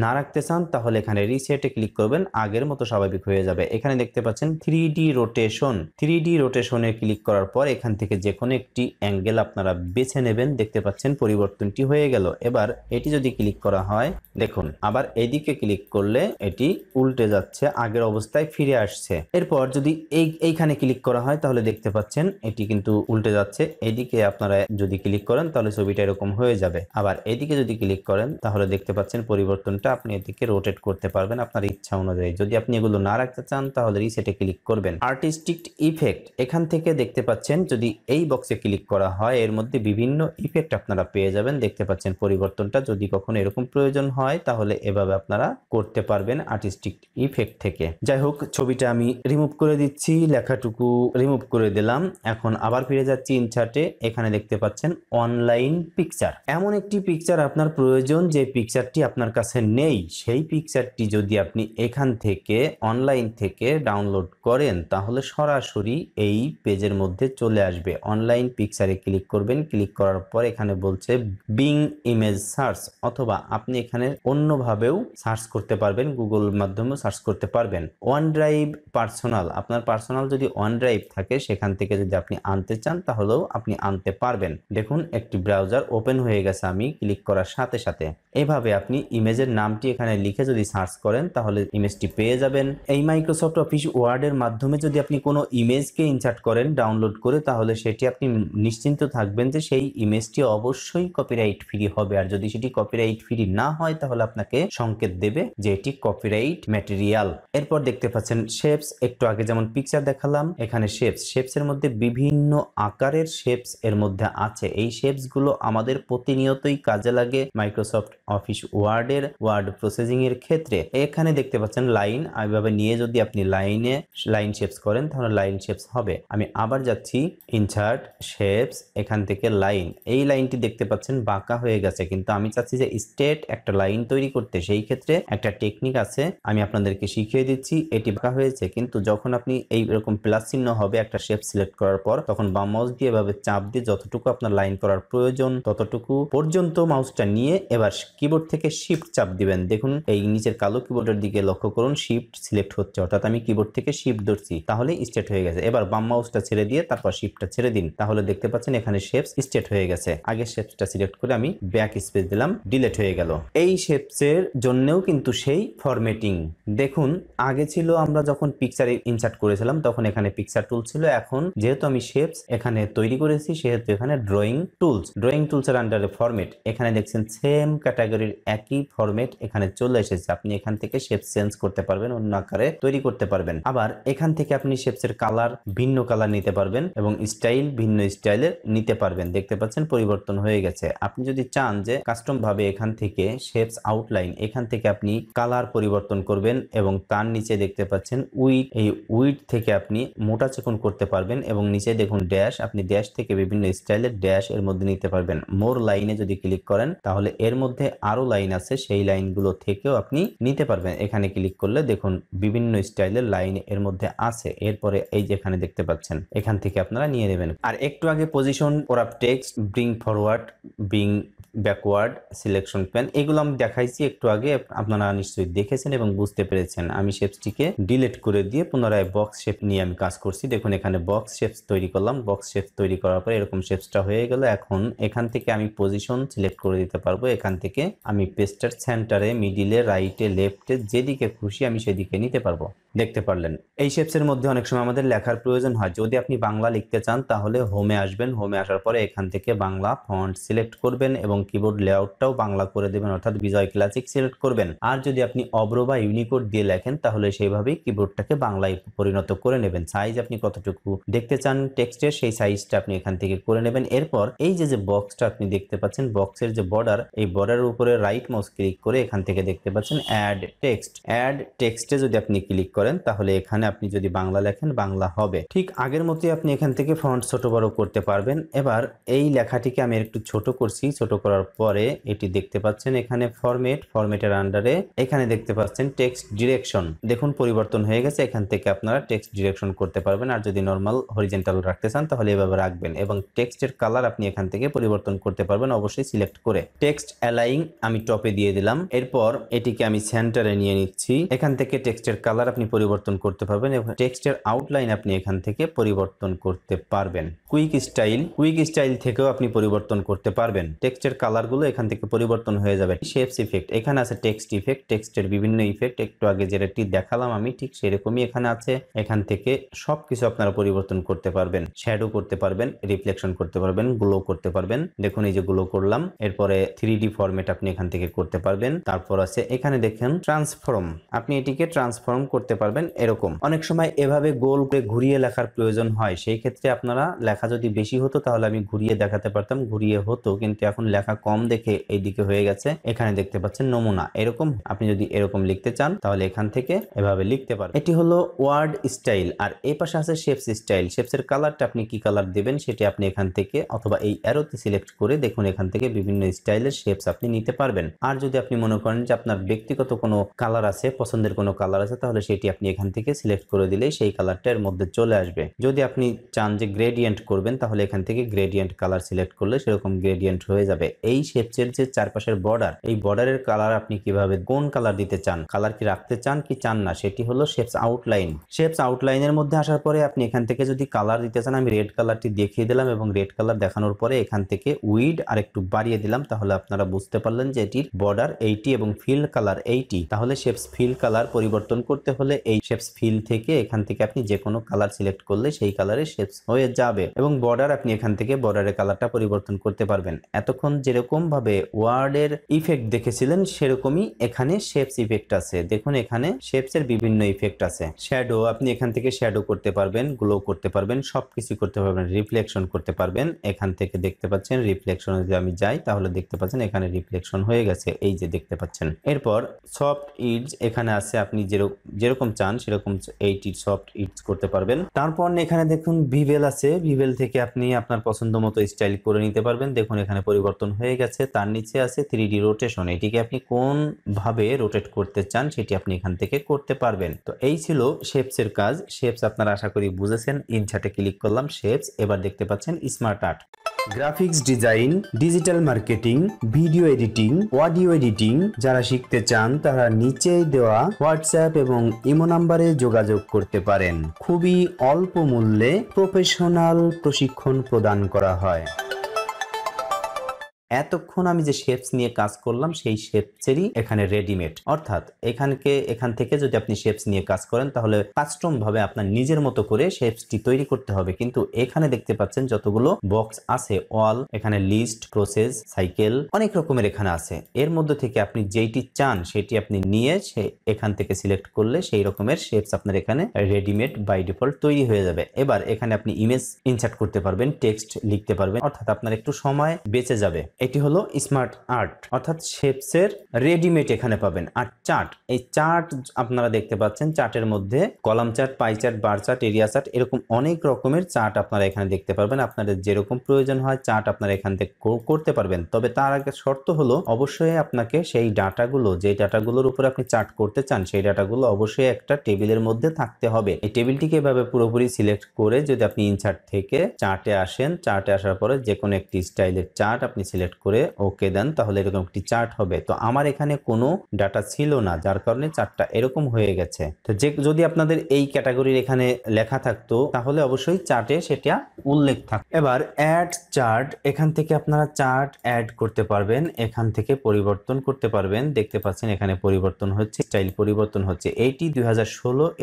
না রাখতে চান তাহলে এখানে রিসেটে ক্লিক করবেন আগের মতো স্বাভাবিক হয়ে যাবে এখানে দেখতে পাচ্ছেন three D rotation three D রোটেশনে ক্লিক করার পর এখান থেকে যে কোনো একটি অ্যাঙ্গেল আপনারা বেছে নেবেন দেখতে পাচ্ছেন পরিবর্তনটি হয়ে গেল এবার এটি যদি ক্লিক করা হয় দেখুন আবার এদিকে ক্লিক করলে এটি উল্টো উল্টে যাচ্ছে আগের অবস্থায় ফিরে আসছে এরপর যদি এই এইখানে ক্লিক করা হয় তাহলে দেখতে পাচ্ছেন এটি কিন্তু উল্টে যাচ্ছে এদিকে আপনারা যদি ক্লিক করেন তাহলে ছবিটা এরকম হয়ে যাবে আবার এদিকে যদি ক্লিক করেন তাহলে দেখতে পাচ্ছেন পরিবর্তনটা আপনি এদিকে রোটেট করতে পারবেন আপনার ইচ্ছা অনুযায়ী যদি আপনি এগুলো না রাখতে চান তাহলে রিসেটে ক্লিক করবেন আর্টিস্টিক ইফেক্ট এখান থেকে দেখতে পাচ্ছেন যদি এই বক্সে ক্লিক করা হয় এর মধ্যে বিভিন্ন ইফেক্ট আপনারা পেয়ে যাবেন দেখতে পাচ্ছেন পরিবর্তনটা যদি কখনো এরকম প্রয়োজন হয় তাহলে এভাবে আপনারা করতে পারবেন আর্টিস্টিক ইফেক্ট থেকে যাই হোক ছবিটা আমি রিমুভ করে দিচ্ছি লেখাটুকু রিমুভ করে দিলাম এখন আবার ফিরে যাচ্ছি ইনচার্টে এখানে দেখতে পাচ্ছেন অনলাইন পিকচার এমন একটি পিকচার আপনার প্রয়োজন যে পিকচারটি আপনার কাছে নেই সেই পিকচারটি যদি আপনি এখান থেকে অনলাইন থেকে ডাউনলোড করেন তাহলে সরাসরি এই পেজের মধ্যে চলে আসবে অনলাইন পিকচারে ক্লিক করবেন ক্লিক করার পর এখানে বলছে বিং ইমেজ সার্চ অথবা আপনি এখানে অন্যভাবেও সার্চ করতে পারবেন গুগল মাধ্যমে জন্য সার্চ করতে পারবেন ওয়ান ড্রাইভ পার্সোনাল আপনার পার্সোনাল যদি ওয়ান ড্রাইভ থাকে সেখান থেকে যদি আপনি আনতে চান তাহলেও আপনি আনতে পারবেন দেখুন একটি ব্রাউজার ওপেন হয়ে গেছে আমি ক্লিক করার সাথে সাথে এভাবে আপনি ইমেজের নামটি এখানে লিখে যদি সার্চ করেন তাহলে ইমেজটি পেয়ে যাবেন এই মাইক্রোসফট অফিস ওয়ার্ডের মাধ্যমে যদি আপনি কোনো ইমেজকে ইনসার্ট করেন ডাউনলোড করে তাহলে সেটি আপনি নিশ্চিন্ত থাকবেন যে সেই ইমেজটি অবশ্যই কপিরাইট ফ্রি হবে আর যদি সেটি কপিরাইট ফ্রি না হয় তাহলে আপনাকে সংকেত দেবে যে এটি কপিরাইট ম্যাটেরিয়াল এরপর দেখতে পাচ্ছেন শেপস একটু আগে যেমন পিকচার দেখালাম এখানে শেপস শেপস এর মধ্যে বিভিন্ন আকারের শেপস এর মধ্যে আছে এই শেপস গুলো আমাদের প্রতিনিয়তই কাজে লাগে মাইক্রোসফট অফিস ওয়ার্ড এর ওয়ার্ড প্রসেসিং এর ক্ষেত্রে এখানে দেখতে পাচ্ছেন লাইন এইভাবে নিয়ে যদি আপনি লাইনে লাইন শেপস করেন তাহলে লাইন শেপস হবে আমি আবার যাচ্ছি ইনসার্ট শেপস এখান থেকে লাইন এই লাইনটি দেখতে পাচ্ছেন বাঁকা হয়ে গেছে কিন্তু আমি চাচ্ছি যে স্টেট একটা লাইন তৈরি করতে সেই ক্ষেত্রে একটা টেকনিক আছে আমি আপনাদেরকে শিখিয়ে দিচ্ছি এটি বাঁকা হয়েছে কিন্তু যখন আপনি এই এরকম প্লাস চিহ্ন হবে একটা শেপ সিলেক্ট করার পর তখন বাম মাউস দিয়ে এভাবে চাপ দিয়ে যতটুকু আপনার লাইন করার প্রয়োজন ততটুকু পর্যন্ত মাউসটা নিয়ে এবার কিবোর্ড থেকে শিফট চাপ দিবেন দেখুন এই নিচের কালো কিবোর্ডের দিকে লক্ষ্য করুন শিফট সিলেক্ট হচ্ছে অর্থাৎ আমি কিবোর্ড থেকে শিফট ধরছি তাহলে স্টেট হয়ে গেছে এবার বাম মাউসটা ছেড়ে দিয়ে তারপর শিফটটা ছেড়ে দিন তাহলে দেখতে পাচ্ছেন এখানে শেপস স্টেট হয়ে গেছে আগে শেপসটা সিলেক্ট করে আমি ব্যাক স্পেস দিলাম ডিলেট হয়ে গেল এই শেপসের জন্যও কিন্তু সেই ফরম্যাটিং দেখুন আগে ছিল আমরা যখন পিকচার ইনসার্ট করেছিলাম তখন এখানে পিকচার টুল ছিল এখন যেহেতু আমি শেপস এখানে তৈরি করেছি সেহেতু এখানে ড্রয়িং টুলস ড্রয়িং টুলসের আন্ডারে ফরম্যাট এখানে দেখছেন সেম ক্যাটাগরির একই ফরমেট এখানে চলে এসেছে আপনি এখান থেকে শেপস চেঞ্জ করতে পারবেন অন্য আকারে তৈরি করতে পারবেন আবার এখান থেকে আপনি শেপসের কালার ভিন্ন কালার নিতে পারবেন এবং স্টাইল ভিন্ন স্টাইলের নিতে পারবেন দেখতে পাচ্ছেন পরিবর্তন হয়ে গেছে আপনি যদি চান যে কাস্টম ভাবে এখান থেকে শেপস আউটলাইন এখান থেকে আপনি কালার পরিবর্তন করবেন পারবেন এবং তার নিচে দেখতে পাচ্ছেন উইট এই উইট থেকে আপনি মোটা চিকন করতে পারবেন এবং নিচে দেখুন ড্যাশ আপনি ড্যাশ থেকে বিভিন্ন স্টাইলের ড্যাশ এর মধ্যে নিতে পারবেন মোর লাইনে যদি ক্লিক করেন তাহলে এর মধ্যে আরো লাইন আছে সেই লাইনগুলো থেকেও আপনি নিতে পারবেন এখানে ক্লিক করলে দেখুন বিভিন্ন স্টাইলের লাইন এর মধ্যে আছে এরপরে এই যে এখানে দেখতে পাচ্ছেন এখান থেকে আপনারা নিয়ে নেবেন আর একটু আগে position wrap text bring forward bring backward selection pane এগুলো আমি দেখাইছি একটু আগে আপনারা নিশ্চয়ই দেখেছেন এবং বুঝতে পেরেছেন আমি শেপসটিকে ডিলেট করে দিয়ে পুনরায় বক্স শেপ নিয়ে আমি কাজ করছি দেখুন এখানে বক্স শেপস তৈরি করলাম বক্স শেপ তৈরি করার পর এরকম শেপসটা হয়ে গেল এখন এখান থেকে আমি পজিশন সিলেক্ট করে দিতে পারবো এখান থেকে আমি পেস্টার সেন্টারে মিডিলে রাইটে লেফটে যেদিকে খুশি আমি সেদিকে নিতে পারবো দেখতে পারলেন এই শেপসের মধ্যে অনেক সময় আমাদের লেখার প্রয়োজন হয় যদি আপনি বাংলা লিখতে চান তাহলে হোমে আসবেন হোমে আসার পরে এখান থেকে বাংলা ফন্ট সিলেক্ট করবেন এবং কিবোর্ড লেআউটটাও বাংলা করে দেবেন অর্থাৎ বিজয় ক্লাসিক সিলেক্ট করবেন আর যদি আপনি অব্র বা ইউনিকোড দিয়ে লেখেন তাহলে সেইভাবেই কিবোর্ডটাকে বাংলায় পরিণত করে নেবেন সাইজ আপনি কতটুকু দেখতে চান টেক্সটের সেই সাইজটা আপনি এখান থেকে করে নেবেন এরপর এই যে যে বক্সটা আপনি দেখতে পাচ্ছেন বক্সের যে বর্ডার এই বর্ডারের উপরে রাইট মাউস ক্লিক করে এখান থেকে দেখতে পাচ্ছেন অ্যাড টেক্সট অ্যাড টেক্সটে যদি আপনি ক্লিক করেন তাহলে এখানে আপনি যদি বাংলা লেখেন বাংলা হবে ঠিক আগের মতোই আপনি এখান থেকে ফন্ট ছোট বড় করতে পারবেন এবার এই লেখাটিকে আমি একটু ছোট করছি ছোট করার করার পরে এটি দেখতে পাচ্ছেন এখানে ফরমেট ফরমেটের আন্ডারে এখানে দেখতে পাচ্ছেন টেক্সট ডিরেকশন দেখুন পরিবর্তন হয়ে গেছে এখান থেকে আপনারা টেক্সট ডিরেকশন করতে পারবেন আর যদি নর্মাল হরিজেন্টাল রাখতে চান তাহলে এভাবে রাখবেন এবং টেক্সটের কালার আপনি এখান থেকে পরিবর্তন করতে পারবেন অবশ্যই সিলেক্ট করে টেক্সট অ্যালাইং আমি টপে দিয়ে দিলাম এরপর এটিকে আমি সেন্টারে নিয়ে নিচ্ছি এখান থেকে টেক্সটের কালার আপনি পরিবর্তন করতে পারবেন এবং টেক্সটের আউটলাইন আপনি এখান থেকে পরিবর্তন করতে পারবেন কুইক স্টাইল কুইক স্টাইল থেকেও আপনি পরিবর্তন করতে পারবেন টেক্সটের কালারগুলো এখান থেকে পরিবর্তন হয়ে যাবে শেপস ইফেক্ট এখানে আছে টেক্সট ইফেক্ট টেক্সটের বিভিন্ন ইফেক্ট একটু আগে যেটি দেখালাম আমি ঠিক সেরকমই এখানে আছে এখান থেকে সবকিছু আপনারা পরিবর্তন করতে পারবেন শ্যাডো করতে পারবেন রিফ্লেকশন করতে পারবেন গ্লো করতে পারবেন দেখুন এই যে গ্লো করলাম এরপরে থ্রি ডি ফর্মেট আপনি এখান থেকে করতে পারবেন তারপর আছে এখানে দেখেন ট্রান্সফর্ম আপনি এটিকে ট্রান্সফর্ম করতে পারবেন এরকম অনেক সময় এভাবে গোল করে ঘুরিয়ে লেখার প্রয়োজন হয় সেই ক্ষেত্রে আপনারা লেখা যদি বেশি হতো তাহলে আমি ঘুরিয়ে দেখাতে পারতাম ঘুরিয়ে হতো কিন্তু এখন লেখা লেখা কম দেখে এই দিকে হয়ে গেছে এখানে দেখতে পাচ্ছেন নমুনা এরকম আপনি যদি এরকম লিখতে চান তাহলে এখান থেকে এভাবে লিখতে পারেন এটি হলো ওয়ার্ড স্টাইল আর এই পাশে আছে শেপস স্টাইল শেপসের কালারটা আপনি কি কালার দেবেন সেটি আপনি এখান থেকে অথবা এই অ্যারোতে সিলেক্ট করে দেখুন এখান থেকে বিভিন্ন স্টাইলের শেপস আপনি নিতে পারবেন আর যদি আপনি মনে করেন যে আপনার ব্যক্তিগত কোনো কালার আছে পছন্দের কোনো কালার আছে তাহলে সেটি আপনি এখান থেকে সিলেক্ট করে দিলে সেই কালারটা এর মধ্যে চলে আসবে যদি আপনি চান যে গ্রেডিয়েন্ট করবেন তাহলে এখান থেকে গ্রেডিয়েন্ট কালার সিলেক্ট করলে সেরকম গ্রেডিয়েন্ট হয়ে যাবে এই শেপ যে চারপাশের বর্ডার এই বর্ডারের কালার আপনি কিভাবে কোন কালার দিতে চান কালার কি রাখতে চান কি চান না সেটি হলো শেপস আউটলাইন শেপস আউটলাইনের মধ্যে আসার পরে আপনি এখান থেকে যদি কালার দিতে চান আমি রেড কালারটি দেখিয়ে দিলাম এবং রেড কালার দেখানোর পরে এখান থেকে উইড আর একটু বাড়িয়ে দিলাম তাহলে আপনারা বুঝতে পারলেন যে এটির বর্ডার এইটি এবং ফিল কালার এইটি তাহলে শেপস ফিল কালার পরিবর্তন করতে হলে এই শেপস ফিল থেকে এখান থেকে আপনি যে কোনো কালার সিলেক্ট করলে সেই কালারের শেপস হয়ে যাবে এবং বর্ডার আপনি এখান থেকে বর্ডারের কালারটা পরিবর্তন করতে পারবেন এতক্ষণ যে যেরকমভাবে ওয়ার্ডের ইফেক্ট দেখেছিলেন সেরকমই এখানে শেপস ইফেক্ট আছে দেখুন এখানে শেপসের বিভিন্ন ইফেক্ট আছে শ্যাডো আপনি এখান থেকে শ্যাডো করতে পারবেন গ্লো করতে পারবেন সবকিছু করতে পারবেন রিফ্লেকশন করতে পারবেন এখান থেকে দেখতে পাচ্ছেন রিফ্লেকশন যদি আমি যাই তাহলে দেখতে পাচ্ছেন এখানে রিফ্লেকশন হয়ে গেছে এই যে দেখতে পাচ্ছেন এরপর সফট ইডস এখানে আছে আপনি যেরকম চান সেরকম এইটি সফট ইডস করতে পারবেন তারপর এখানে দেখুন ভিভেল আছে ভিভেল থেকে আপনি আপনার পছন্দ মতো স্টাইল করে নিতে পারবেন দেখুন এখানে পরিবর্তন আয়তন হয়ে গেছে তার নিচে আছে থ্রি ডি রোটেশন এটিকে আপনি কোনভাবে রোটেট করতে চান সেটি আপনি এখান থেকে করতে পারবেন তো এই ছিল শেপসের কাজ শেপস আপনারা আশা করি বুঝেছেন ইনসার্টে ক্লিক করলাম শেপস এবার দেখতে পাচ্ছেন smart art graphics design digital marketing video editing audio editing যারা শিখতে চান তারা নিচেই দেওয়া হোয়াটসঅ্যাপ এবং ইমো নাম্বারে যোগাযোগ করতে পারেন খুবই অল্প মূল্যে প্রফেশনাল প্রশিক্ষণ প্রদান করা হয় এতক্ষণ আমি যে শেপস নিয়ে কাজ করলাম সেই শেপসেরই এখানে রেডিমেড অর্থাৎ এখানকে এখান থেকে যদি আপনি শেপস নিয়ে কাজ করেন তাহলে কাস্টম ভাবে আপনার নিজের মতো করে শেপসটি তৈরি করতে হবে কিন্তু এখানে দেখতে পাচ্ছেন যতগুলো বক্স আছে অল এখানে লিস্ট প্রসেস সাইকেল অনেক রকমের এখানে আছে এর মধ্যে থেকে আপনি যেইটি চান সেটি আপনি নিয়ে সে এখান থেকে সিলেক্ট করলে সেই রকমের শেপস আপনার এখানে রেডিমেড বাই ডিফল্ট তৈরি হয়ে যাবে এবার এখানে আপনি ইমেজ ইনসার্ট করতে পারবেন টেক্সট লিখতে পারবেন অর্থাৎ আপনার একটু সময় বেঁচে যাবে এটি হলো স্মার্ট আর্ট অর্থাৎ শেপসের রেডিমেড এখানে পাবেন আর চার্ট এই চার্ট আপনারা দেখতে পাচ্ছেন চার্টের মধ্যে column chart pie chart bar chart area chart এরকম অনেক রকমের চার্ট আপনারা এখানে দেখতে পারবেন আপনাদের যেরকম প্রয়োজন হয় চার্ট আপনারা এখান থেকে করতে পারবেন তবে তার আগে শর্ত হলো অবশ্যই আপনাকে সেই ডাটাগুলো যে ডাটাগুলোর উপর আপনি চার্ট করতে চান সেই ডাটাগুলো অবশ্যই একটা টেবিলের মধ্যে থাকতে হবে এই টেবিলটিকে এভাবে পুরোপুরি সিলেক্ট করে যদি আপনি ইনসার্ট থেকে চার্টে আসেন চার্টে আসার পরে যে কোনো একটি স্টাইলের চার্ট আপনি সিলেক্ট সিলেক্ট করে ওকে দেন তাহলে এরকম একটি চার্ট হবে তো আমার এখানে কোনো ডাটা ছিল না যার কারণে চার্টটা এরকম হয়ে গেছে তো যে যদি আপনাদের এই ক্যাটাগরির এখানে লেখা থাকতো তাহলে অবশ্যই চার্টে সেটা উল্লেখ থাক এবার অ্যাড চার্ট এখান থেকে আপনারা চার্ট অ্যাড করতে পারবেন এখান থেকে পরিবর্তন করতে পারবেন দেখতে পাচ্ছেন এখানে পরিবর্তন হচ্ছে স্টাইল পরিবর্তন হচ্ছে এইটি দুই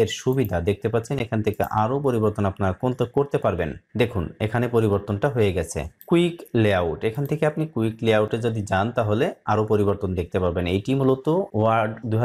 এর সুবিধা দেখতে পাচ্ছেন এখান থেকে আরও পরিবর্তন আপনারা কোন করতে পারবেন দেখুন এখানে পরিবর্তনটা হয়ে গেছে কুইক লেআউট এখান থেকে আপনি কুইক লেআউটে যদি যান তাহলে আরও পরিবর্তন দেখতে পাবেন এইটি মূলত ওয়ার্ড দু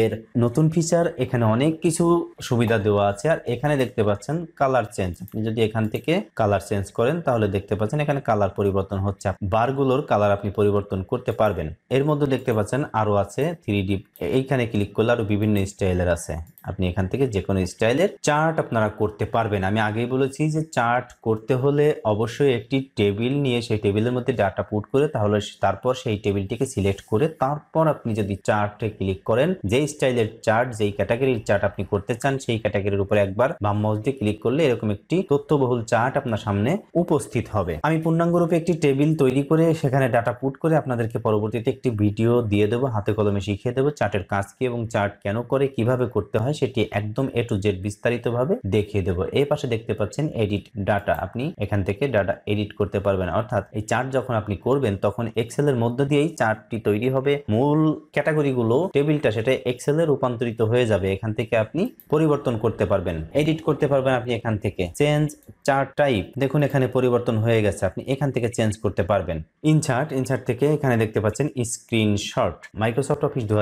এর নতুন ফিচার এখানে অনেক কিছু সুবিধা দেওয়া আছে আর এখানে দেখতে পাচ্ছেন কালার চেঞ্জ আপনি যদি এখান থেকে কালার চেঞ্জ করেন তাহলে দেখতে পাচ্ছেন এখানে কালার পরিবর্তন হচ্ছে বারগুলোর কালার আপনি পরিবর্তন করতে পারবেন এর মধ্যে দেখতে পাচ্ছেন আরও আছে থ্রি ডি এইখানে ক্লিক করলে আরও বিভিন্ন স্টাইলের আছে আপনি এখান থেকে যে কোনো স্টাইলের চার্ট আপনারা করতে পারবেন আমি আগেই বলেছি যে চার্ট করতে হলে অবশ্যই একটি টেবিল নিয়ে সেই টেবিলের মধ্যে ডাটা পুট করে তাহলে তারপর সেই টেবিলটিকে সিলেক্ট করে তারপর আপনি যদি চার্টে ক্লিক করেন যেই স্টাইলের চার্ট যেই ক্যাটাগরির চার্ট আপনি করতে চান সেই ক্যাটাগরির উপরে একবার বাম মাউস দিয়ে ক্লিক করলে এরকম একটি তথ্যবহুল চার্ট আপনার সামনে উপস্থিত হবে আমি পূর্ণাঙ্গ রূপে একটি টেবিল তৈরি করে সেখানে ডাটা পুট করে আপনাদেরকে পরবর্তীতে একটি ভিডিও দিয়ে দেবো হাতে কলমে শিখিয়ে দেবো চার্টের কাজ কি এবং চার্ট কেন করে কিভাবে করতে হয় সেটি একদম এ টু জেড বিস্তারিতভাবে দেখিয়ে দেবো এই পাশে দেখতে পাচ্ছেন এডিট ডাটা আপনি এখান থেকে ডাটা এডিট করতে পারবেন অর্থাৎ এই চার্ট যখন আপনি করবেন তখন এক্সেলের মধ্য দিয়েই চার্টটি তৈরি হবে মূল ক্যাটাগরিগুলো টেবিলটা সেটা এক্সেলে রূপান্তরিত হয়ে যাবে এখান থেকে আপনি পরিবর্তন করতে পারবেন এডিট করতে পারবেন আপনি এখান থেকে চেঞ্জ চার্ট টাইপ দেখুন এখানে পরিবর্তন হয়ে গেছে আপনি এখান থেকে চেঞ্জ করতে পারবেন ইনচার্ট ইনচার্ট থেকে এখানে দেখতে পাচ্ছেন স্ক্রিনশট মাইক্রোসফট অফিস দু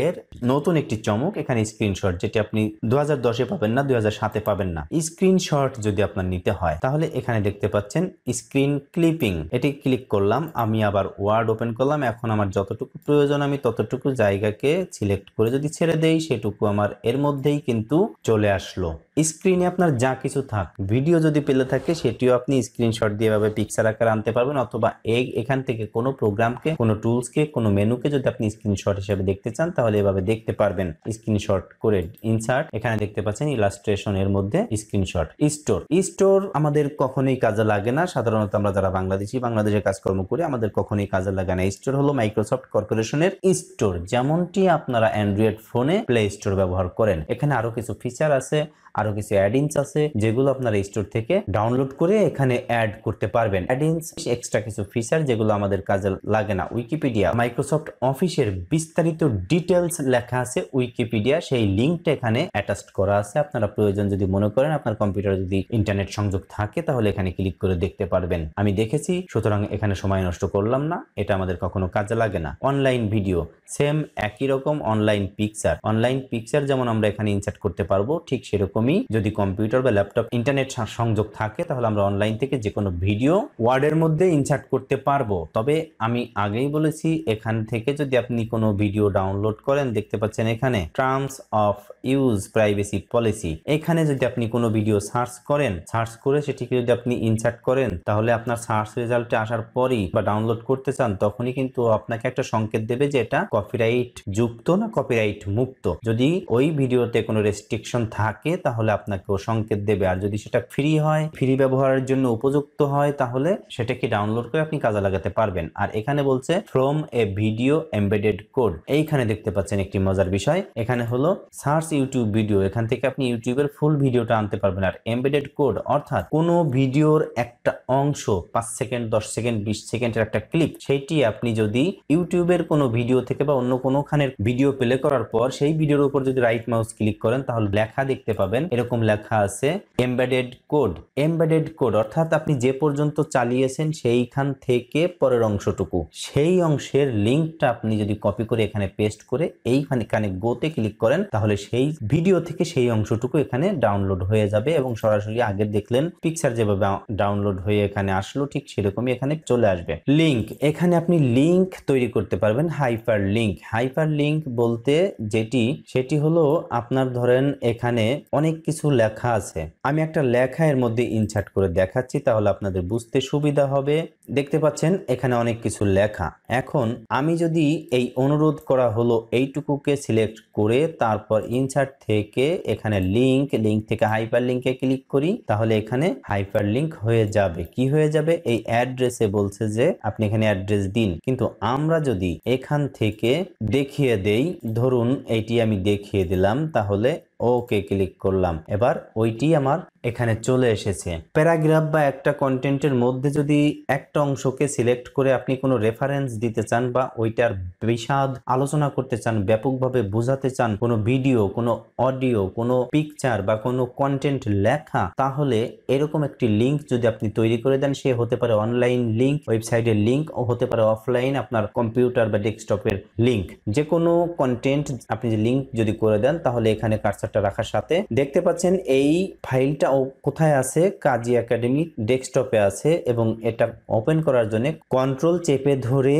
এর নতুন একটি চমক এখানে স্ক্রিন স্ক্রিনশট যেটি আপনি দু হাজার দশে পাবেন না দু হাজার সাতে পাবেন না স্ক্রিনশট যদি আপনার নিতে হয় তাহলে এখানে দেখতে পাচ্ছেন স্ক্রিন ক্লিপিং এটি ক্লিক করলাম আমি আবার ওয়ার্ড ওপেন করলাম এখন আমার যতটুকু প্রয়োজন আমি ততটুকু জায়গাকে সিলেক্ট করে যদি ছেড়ে দেই সেটুকু আমার এর মধ্যেই কিন্তু চলে আসলো স্ক্রিনে আপনার যা কিছু থাক ভিডিও যদি পেলে থাকে সেটিও আপনি স্ক্রিনশট দিয়ে এভাবে পিকচার আকারে আনতে পারবেন অথবা এই এখান থেকে কোনো প্রোগ্রামকে কোনো টুলসকে কোনো মেনুকে যদি আপনি স্ক্রিনশট হিসেবে দেখতে চান তাহলে এভাবে দেখতে পারবেন স্ক্রিনশট করে ইনসার্ট এখানে দেখতে পাচ্ছেন ইলাস্ট্রেশন এর মধ্যে স্ক্রিনশট স্টোর স্টোর আমাদের কখনোই কাজে লাগে না সাধারণত আমরা যারা বাংলাদেশি বাংলাদেশে কাজকর্ম করি আমাদের কখনোই কাজে লাগে না স্টোর হলো মাইক্রোসফট কর্পোরেশনের স্টোর যেমনটি আপনারা অ্যান্ড্রয়েড ফোনে প্লে স্টোর ব্যবহার করেন এখানে আরো কিছু ফিচার আছে আরো কিছু অ্যাডিনস আছে যেগুলো আপনারা স্টোর থেকে ডাউনলোড করে এখানে অ্যাড করতে পারবেন অ্যাডিনস এক্সট্রা কিছু ফিচার যেগুলো আমাদের কাজে লাগে না উইকিপিডিয়া মাইক্রোসফট অফিসের বিস্তারিত ডিটেলস লেখা আছে উইকিপিডিয়া সেই লিঙ্কটা এখানে অ্যাটাচ করা আছে আপনারা প্রয়োজন যদি মনে করেন আপনার কম্পিউটারে যদি ইন্টারনেট সংযোগ থাকে তাহলে এখানে ক্লিক করে দেখতে পারবেন আমি দেখেছি সুতরাং এখানে সময় নষ্ট করলাম না এটা আমাদের কখনো কাজে লাগে না অনলাইন ভিডিও সেম একই রকম অনলাইন পিকচার অনলাইন পিকচার যেমন আমরা এখানে ইনসার্ট করতে পারবো ঠিক সেরকম রকমই যদি কম্পিউটার বা ল্যাপটপ ইন্টারনেট সংযোগ থাকে তাহলে আমরা অনলাইন থেকে যে কোনো ভিডিও ওয়ার্ডের মধ্যে ইনসার্ট করতে পারবো তবে আমি আগেই বলেছি এখান থেকে যদি আপনি কোনো ভিডিও ডাউনলোড করেন দেখতে পাচ্ছেন এখানে terms of use privacy policy এখানে যদি আপনি কোনো ভিডিও সার্চ করেন সার্চ করে সেটিকে যদি আপনি ইনসার্ট করেন তাহলে আপনার সার্চ রেজাল্টে আসার পরই বা ডাউনলোড করতে চান তখনই কিন্তু আপনাকে একটা সংকেত দেবে যে এটা কপিরাইট যুক্ত না কপিরাইট মুক্ত যদি ওই ভিডিওতে কোনো রেস্ট্রিকশন থাকে তাহলে তাহলে আপনাকেও সংকেত দেবে আর যদি সেটা ফ্রি হয় ফ্রি ব্যবহারের জন্য উপযুক্ত হয় তাহলে সেটাকে ডাউনলোড করে আপনি কাজে লাগাতে পারবেন আর এখানে বলছে from a video embedded code এইখানে দেখতে পাচ্ছেন একটি মজার বিষয় এখানে হলো সার্চ ইউটিউব ভিডিও এখান থেকে আপনি ইউটিউবের ফুল ভিডিওটা আনতে পারবেন আর এমবেডেড কোড অর্থাৎ কোনো ভিডিওর একটা অংশ পাঁচ সেকেন্ড দশ সেকেন্ড বিশ সেকেন্ডের একটা ক্লিপ সেইটি আপনি যদি ইউটিউবের কোনো ভিডিও থেকে বা অন্য কোনোখানের ভিডিও প্লে করার পর সেই ভিডিওর উপর যদি রাইট মাউস ক্লিক করেন তাহলে লেখা দেখতে পাবেন পাবেন এরকম লেখা আছে এমবেডেড কোড এমবেডেড কোড অর্থাৎ আপনি যে পর্যন্ত চালিয়েছেন সেইখান থেকে পরের অংশটুকু সেই অংশের লিঙ্কটা আপনি যদি কপি করে এখানে পেস্ট করে এইখানে এখানে গোতে ক্লিক করেন তাহলে সেই ভিডিও থেকে সেই অংশটুকু এখানে ডাউনলোড হয়ে যাবে এবং সরাসরি আগে দেখলেন পিকচার যেভাবে ডাউনলোড হয়ে এখানে আসলো ঠিক সেরকমই এখানে চলে আসবে লিঙ্ক এখানে আপনি লিঙ্ক তৈরি করতে পারবেন হাইপার লিঙ্ক হাইপার লিঙ্ক বলতে যেটি সেটি হলো আপনার ধরেন এখানে অনেক অনেক কিছু লেখা আছে আমি একটা লেখা এর মধ্যে ইনসার্ট করে দেখাচ্ছি তাহলে আপনাদের বুঝতে সুবিধা হবে দেখতে পাচ্ছেন এখানে অনেক কিছু লেখা এখন আমি যদি এই অনুরোধ করা হলো এইটুকুকে সিলেক্ট করে তারপর ইনসার্ট থেকে এখানে লিংক লিংক থেকে হাইপার লিঙ্কে ক্লিক করি তাহলে এখানে হাইপার লিঙ্ক হয়ে যাবে কি হয়ে যাবে এই অ্যাড্রেসে বলছে যে আপনি এখানে অ্যাড্রেস দিন কিন্তু আমরা যদি এখান থেকে দেখিয়ে দেই ধরুন এটি আমি দেখিয়ে দিলাম তাহলে ওকে ক্লিক করলাম এবার ওইটি আমার এখানে চলে এসেছে প্যারাগ্রাফ বা একটা কন্টেন্টের মধ্যে যদি একটা অংশকে সিলেক্ট করে আপনি কোনো রেফারেন্স দিতে চান বা ওইটার বিষাদ আলোচনা করতে চান ব্যাপকভাবে বোঝাতে চান কোনো ভিডিও কোনো অডিও কোনো পিকচার বা কোনো কন্টেন্ট লেখা তাহলে এরকম একটি লিঙ্ক যদি আপনি তৈরি করে দেন সে হতে পারে অনলাইন লিঙ্ক ওয়েবসাইটের লিঙ্ক ও হতে পারে অফলাইন আপনার কম্পিউটার বা ডেস্কটপের লিঙ্ক যে কোনো কন্টেন্ট আপনি যে লিঙ্ক যদি করে দেন তাহলে এখানে কার্সারটা রাখার সাথে দেখতে পাচ্ছেন এই ফাইলটা কোথায় আছে কাজী একাডেমি ডেস্কটপে আছে এবং এটা ওপেন করার জন্য কন্ট্রোল চেপে ধরে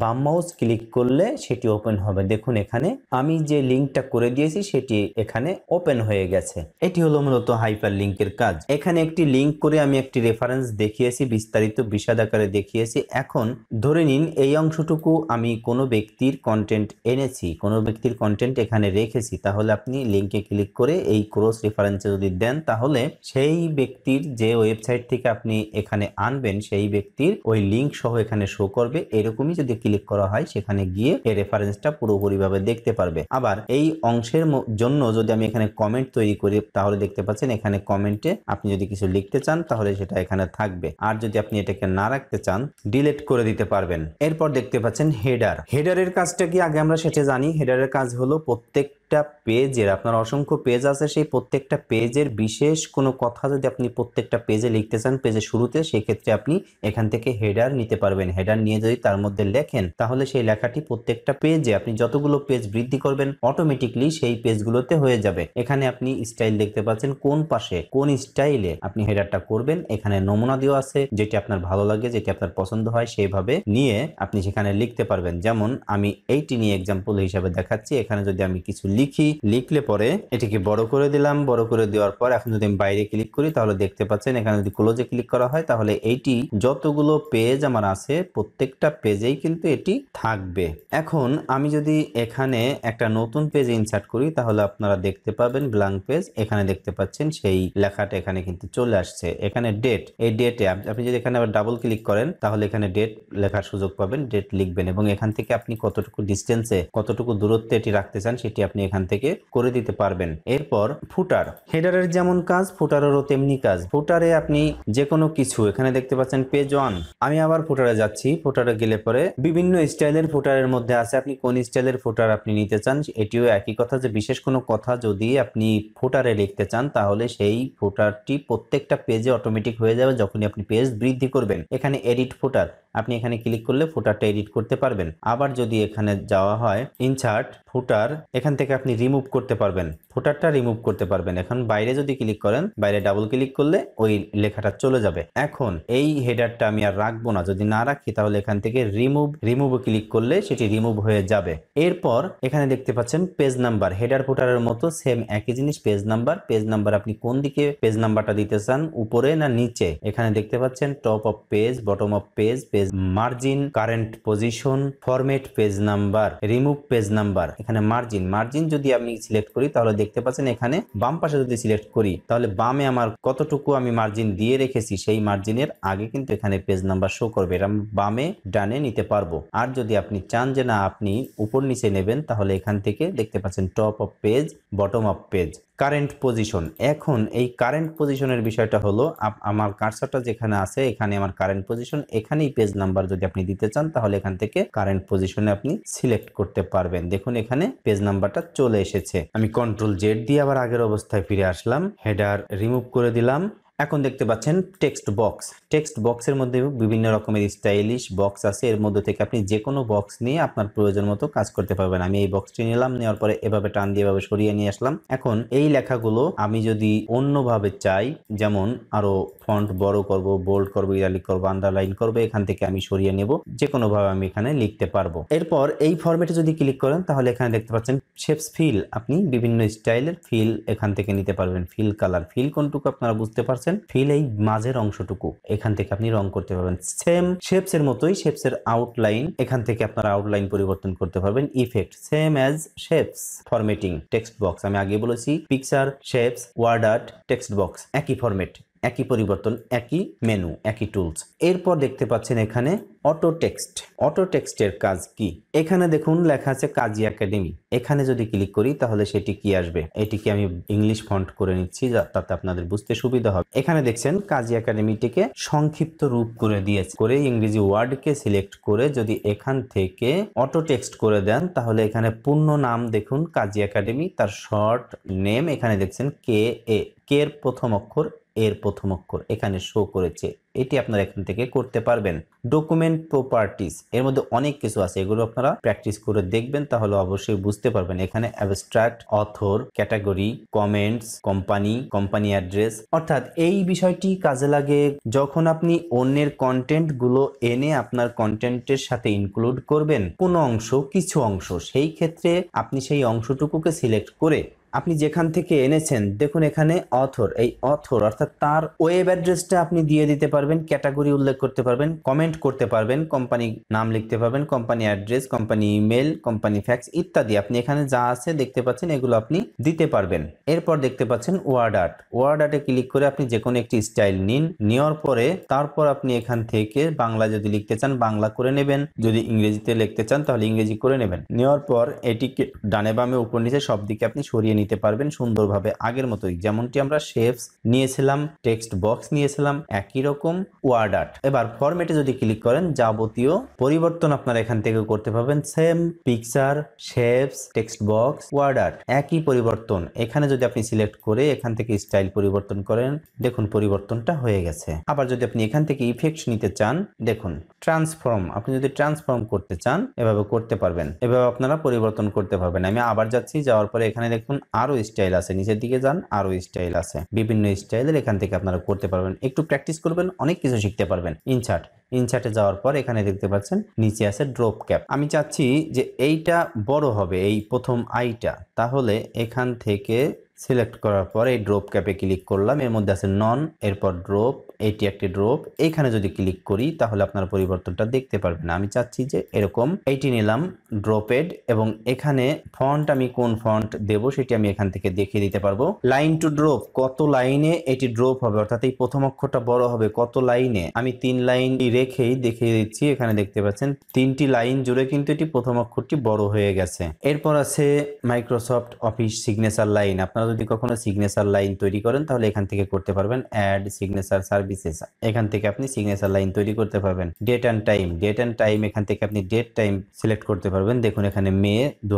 বাম মাউস ক্লিক করলে সেটি ওপেন হবে দেখুন এখানে আমি যে লিঙ্কটা করে দিয়েছি সেটি এখানে ওপেন হয়ে গেছে এটি হলো মূলত হাইপার লিঙ্কের কাজ এখানে একটি লিঙ্ক করে আমি একটি রেফারেন্স দেখিয়েছি বিস্তারিত বিষাদ আকারে দেখিয়েছি এখন ধরে নিন এই অংশটুকু আমি কোনো ব্যক্তির কন্টেন্ট এনেছি কোনো ব্যক্তির কন্টেন্ট এখানে রেখেছি তাহলে আপনি লিঙ্কে ক্লিক করে এই ক্রস রেফারেন্সে যদি দেন তাহলে সেই ব্যক্তির যে ওয়েবসাইট থেকে আপনি এখানে আনবেন সেই ব্যক্তির ওই লিঙ্ক সহ এখানে শো করবে এরকমই যদি ক্লিক করা হয় সেখানে গিয়ে এই রেফারেন্সটা পুরোপুরিভাবে দেখতে পারবে আবার এই অংশের জন্য যদি আমি এখানে কমেন্ট তৈরি করি তাহলে দেখতে পাচ্ছেন এখানে কমেন্টে আপনি যদি কিছু লিখতে চান তাহলে সেটা এখানে থাকবে আর যদি আপনি এটাকে না রাখতে চান ডিলেট করে দিতে পারবেন এরপর দেখতে পাচ্ছেন হেডার হেডারের কাজটা কি আগে আমরা সেটা জানি হেডারের কাজ হলো প্রত্যেক প্রত্যেকটা পেজের আপনার অসংখ্য পেজ আছে সেই প্রত্যেকটা পেজের বিশেষ কোনো কথা যদি আপনি প্রত্যেকটা পেজে লিখতে চান পেজের শুরুতে সেক্ষেত্রে আপনি এখান থেকে হেডার নিতে পারবেন হেডার নিয়ে যদি তার মধ্যে লেখেন তাহলে সেই লেখাটি প্রত্যেকটা পেজে আপনি যতগুলো পেজ বৃদ্ধি করবেন অটোমেটিকলি সেই পেজগুলোতে হয়ে যাবে এখানে আপনি স্টাইল দেখতে পাচ্ছেন কোন পাশে কোন স্টাইলে আপনি হেডারটা করবেন এখানে নমুনা দেওয়া আছে যেটি আপনার ভালো লাগে যেটি আপনার পছন্দ হয় সেইভাবে নিয়ে আপনি সেখানে লিখতে পারবেন যেমন আমি এইটি নিয়ে এক্সাম্পল হিসাবে দেখাচ্ছি এখানে যদি আমি কিছু লিখি লিখলে পরে এটিকে বড় করে দিলাম বড় করে দেওয়ার পর এখন যদি আমি বাইরে ক্লিক করি তাহলে দেখতে পাচ্ছেন এখানে যদি ক্লোজে ক্লিক করা হয় তাহলে এইটি যতগুলো পেজ আমার আছে প্রত্যেকটা পেজেই কিন্তু এটি থাকবে এখন আমি যদি এখানে একটা নতুন পেজ ইনসার্ট করি তাহলে আপনারা দেখতে পাবেন ব্লাঙ্ক পেজ এখানে দেখতে পাচ্ছেন সেই লেখাটা এখানে কিন্তু চলে আসছে এখানে ডেট এই ডেটে আপনি যদি এখানে আবার ডাবল ক্লিক করেন তাহলে এখানে ডেট লেখার সুযোগ পাবেন ডেট লিখবেন এবং এখান থেকে আপনি কতটুকু ডিস্টেন্সে কতটুকু দূরত্বে এটি রাখতে চান সেটি আপনি এখান থেকে করে দিতে পারবেন এরপর ফুটার হেডারের যেমন কাজ ফুটারেরও তেমনি কাজ ফুটারে আপনি যে কোনো কিছু এখানে দেখতে পাচ্ছেন পেজ ওয়ান আমি আবার ফুটারে যাচ্ছি ফুটারে গেলে পরে বিভিন্ন স্টাইলের ফুটারের মধ্যে আছে আপনি কোন স্টাইলের ফুটার আপনি নিতে চান এটিও একই কথা যে বিশেষ কোনো কথা যদি আপনি ফুটারে লিখতে চান তাহলে সেই ফুটারটি প্রত্যেকটা পেজে অটোমেটিক হয়ে যাবে যখনই আপনি পেজ বৃদ্ধি করবেন এখানে এডিট ফুটার আপনি এখানে ক্লিক করলে ফুটারটা এডিট করতে পারবেন আবার যদি এখানে যাওয়া হয় ইনচার্ট ফুটার এখান থেকে আপনি রিমুভ করতে পারবেন ফুটারটা রিমুভ করতে পারবেন এখন বাইরে যদি ক্লিক করেন বাইরে ডাবল ক্লিক করলে ওই লেখাটা চলে যাবে এখন এই হেডারটা আমি আর রাখবো না যদি না রাখি তাহলে এখান থেকে রিমুভ রিমুভ ক্লিক করলে সেটি রিমুভ হয়ে যাবে এরপর এখানে দেখতে পাচ্ছেন পেজ নাম্বার হেডার ফুটারের মতো সেম একই জিনিস পেজ নাম্বার পেজ নাম্বার আপনি কোন দিকে পেজ নাম্বারটা দিতে চান উপরে না নিচে এখানে দেখতে পাচ্ছেন top of page bottom of page page margin current position format page number remove page number এখানে মার্জিন মার্জিন তিন যদি আমি সিলেক্ট করি তাহলে দেখতে পাচ্ছেন এখানে বাম পাশে যদি সিলেক্ট করি তাহলে বামে আমার কতটুকু আমি মার্জিন দিয়ে রেখেছি সেই মার্জিনের আগে কিন্তু এখানে পেজ নাম্বার শো করবে এটা বামে ডানে নিতে পারবো আর যদি আপনি চান যে না আপনি উপর নিচে নেবেন তাহলে এখান থেকে দেখতে পাচ্ছেন top of page bottom of page current position এখন এই কারেন্ট পজিশনের বিষয়টা হলো আমার কার্সারটা যেখানে আছে এখানে আমার কারেন্ট পজিশন এখানেই পেজ নাম্বার যদি আপনি দিতে চান তাহলে এখান থেকে কারেন্ট পজিশনে আপনি সিলেক্ট করতে পারবেন দেখুন এখানে পেজ নাম্বারটা চলে এসেছে আমি কন্ট্রোল জেড দিয়ে আবার আগের অবস্থায় ফিরে আসলাম হেডার রিমুভ করে দিলাম এখন দেখতে পাচ্ছেন টেক্সট বক্স টেক্সট বক্সের মধ্যে বিভিন্ন রকমের স্টাইলিশ বক্স আছে এর মধ্যে থেকে আপনি যে কোনো বক্স নিয়ে আপনার প্রয়োজন মতো কাজ করতে পারবেন আমি এই বক্সটি নিলাম নেওয়ার পরে এভাবে টান দিয়ে এভাবে সরিয়ে নিয়ে আসলাম এখন এই লেখাগুলো আমি যদি অন্যভাবে চাই যেমন আরো ফন্ট বড় করব বোল্ড করব ইরালি করব আন্ডারলাইন করব এখান থেকে আমি সরিয়ে নেব যে কোনোভাবে আমি এখানে লিখতে পারবো এরপর এই ফর্মেটে যদি ক্লিক করেন তাহলে এখানে দেখতে পাচ্ছেন শেপস ফিল আপনি বিভিন্ন স্টাইলের ফিল এখান থেকে নিতে পারবেন ফিল কালার ফিল কোনটুকু আপনারা বুঝতে পারছেন পাচ্ছেন ফিল এই মাঝের অংশটুকু এখান থেকে আপনি রং করতে পারবেন সেম শেপস এর মতোই শেপস এর আউটলাইন এখান থেকে আপনারা আউটলাইন পরিবর্তন করতে পারবেন effect same as shapes formatting text box আমি আগে বলেছি picture shapes word art text box একই ফরমেট একই পরিবর্তন একই মেনু একই টুলস এরপর দেখতে পাচ্ছেন এখানে অটো টেক্সট অটো টেক্সটের কাজ কি এখানে দেখুন লেখা আছে কাজী একাডেমি এখানে যদি ক্লিক করি তাহলে সেটি কি আসবে এটিকে আমি ইংলিশ ফন্ট করে নিচ্ছি তাতে আপনাদের বুঝতে সুবিধা হবে এখানে দেখছেন কাজী একাডেমিটিকে সংক্ষিপ্ত রূপ করে দিয়েছে করে ইংরেজি ওয়ার্ডকে সিলেক্ট করে যদি এখান থেকে অটো টেক্সট করে দেন তাহলে এখানে পূর্ণ নাম দেখুন কাজী একাডেমি তার শর্ট নেম এখানে দেখছেন কে এ কে এর প্রথম অক্ষর এর প্রথম অক্ষর এখানে শো করেছে এটি আপনারা এখান থেকে করতে পারবেন ডকুমেন্ট প্রপার্টিস এর মধ্যে অনেক কিছু আছে এগুলো আপনারা প্র্যাকটিস করে দেখবেন তাহলে অবশ্যই বুঝতে পারবেন এখানে abstract author category comments company company address অর্থাৎ এই বিষয়টি কাজে লাগে যখন আপনি অন্যের কন্টেন্টগুলো এনে আপনার কন্টেন্টের সাথে ইনক্লুড করবেন কোনো অংশ কিছু অংশ সেই ক্ষেত্রে আপনি সেই অংশটুকুকে সিলেক্ট করে আপনি যেখান থেকে এনেছেন দেখুন এখানে অথর এই অথর অর্থাৎ তার ওয়েব অ্যাড্রেসটা আপনি দিয়ে দিতে পারবেন ক্যাটাগরি উল্লেখ করতে পারবেন কমেন্ট করতে পারবেন কোম্পানি নাম লিখতে পারবেন company address company email company fax ইত্যাদি আপনি এখানে যা আছে দেখতে পাচ্ছেন এগুলো আপনি দিতে পারবেন এরপর দেখতে পাচ্ছেন ওয়ার্ড আর্ট ওয়ার্ড আর্টে ক্লিক করে আপনি যে কোনো একটি স্টাইল নিন নেওয়ার পরে তারপর আপনি এখান থেকে বাংলা যদি লিখতে চান বাংলা করে নেবেন যদি ইংরেজিতে লিখতে চান তাহলে ইংরেজি করে নেবেন নেওয়ার পর এটিকে ডানে বামে উপর নিচে সব দিকে আপনি সরিয়ে নিতে পারবেন সুন্দরভাবে আগের মতোই যেমনটি আমরা শেপস নিয়েছিলাম টেক্সট বক্স নিয়েছিলাম একই রকম ওয়ার্ড আর্ট এবার ফরম্যাটে যদি ক্লিক করেন যাবতীয় পরিবর্তন আপনারা এখান থেকে করতে পারবেন same picture shapes text box word art একই পরিবর্তন এখানে যদি আপনি সিলেক্ট করে এখান থেকে স্টাইল পরিবর্তন করেন দেখুন পরিবর্তনটা হয়ে গেছে আবার যদি আপনি এখান থেকে ইফেক্ট নিতে চান দেখুন ট্রান্সফর্ম আপনি যদি ট্রান্সফর্ম করতে চান এভাবে করতে পারবেন এভাবে আপনারা পরিবর্তন করতে পারবেন আমি আবার যাচ্ছি যাওয়ার পরে এখানে দেখুন আরও স্টাইল আছে নিচের দিকে যান আরও স্টাইল আছে বিভিন্ন স্টাইলের এখান থেকে আপনারা করতে পারবেন একটু প্র্যাকটিস করবেন অনেক কিছু শিখতে পারবেন ইনচার্ট ইনচার্টে যাওয়ার পর এখানে দেখতে পাচ্ছেন নিচে আছে ড্রপ ক্যাপ আমি চাচ্ছি যে এইটা বড় হবে এই প্রথম আইটা তাহলে এখান থেকে সিলেক্ট করার পর এই ড্রপ ক্যাপে ক্লিক করলাম এর মধ্যে আছে নন এরপর ড্রপ এটি একটি ড্রপ এখানে যদি ক্লিক করি তাহলে আপনার পরিবর্তনটা দেখতে পারবেন আমি চাচ্ছি যে এরকম এইটি নিলাম ড্রপেড এবং এখানে ফন্ট আমি কোন ফন্ট দেব সেটি আমি এখান থেকে দেখিয়ে দিতে পারবো লাইন টু ড্রপ কত লাইনে এটি ড্রপ হবে অর্থাৎ এই প্রথম অক্ষরটা বড় হবে কত লাইনে আমি তিন লাইন রেখেই দেখিয়ে দিচ্ছি এখানে দেখতে পাচ্ছেন তিনটি লাইন জুড়ে কিন্তু এটি প্রথম অক্ষরটি বড় হয়ে গেছে এরপর আছে মাইক্রোসফট অফিস সিগনেচার লাইন আপনারা যদি কখনো সিগনেচার লাইন তৈরি করেন তাহলে এখান থেকে করতে পারবেন অ্যাড সিগনেচার সার্ভিসেস এখান থেকে আপনি সিগনেচার লাইন তৈরি করতে পারবেন date and time date and time এখান থেকে আপনি ডেট টাইম সিলেক্ট করতে পারবেন দেখুন এখানে মে দু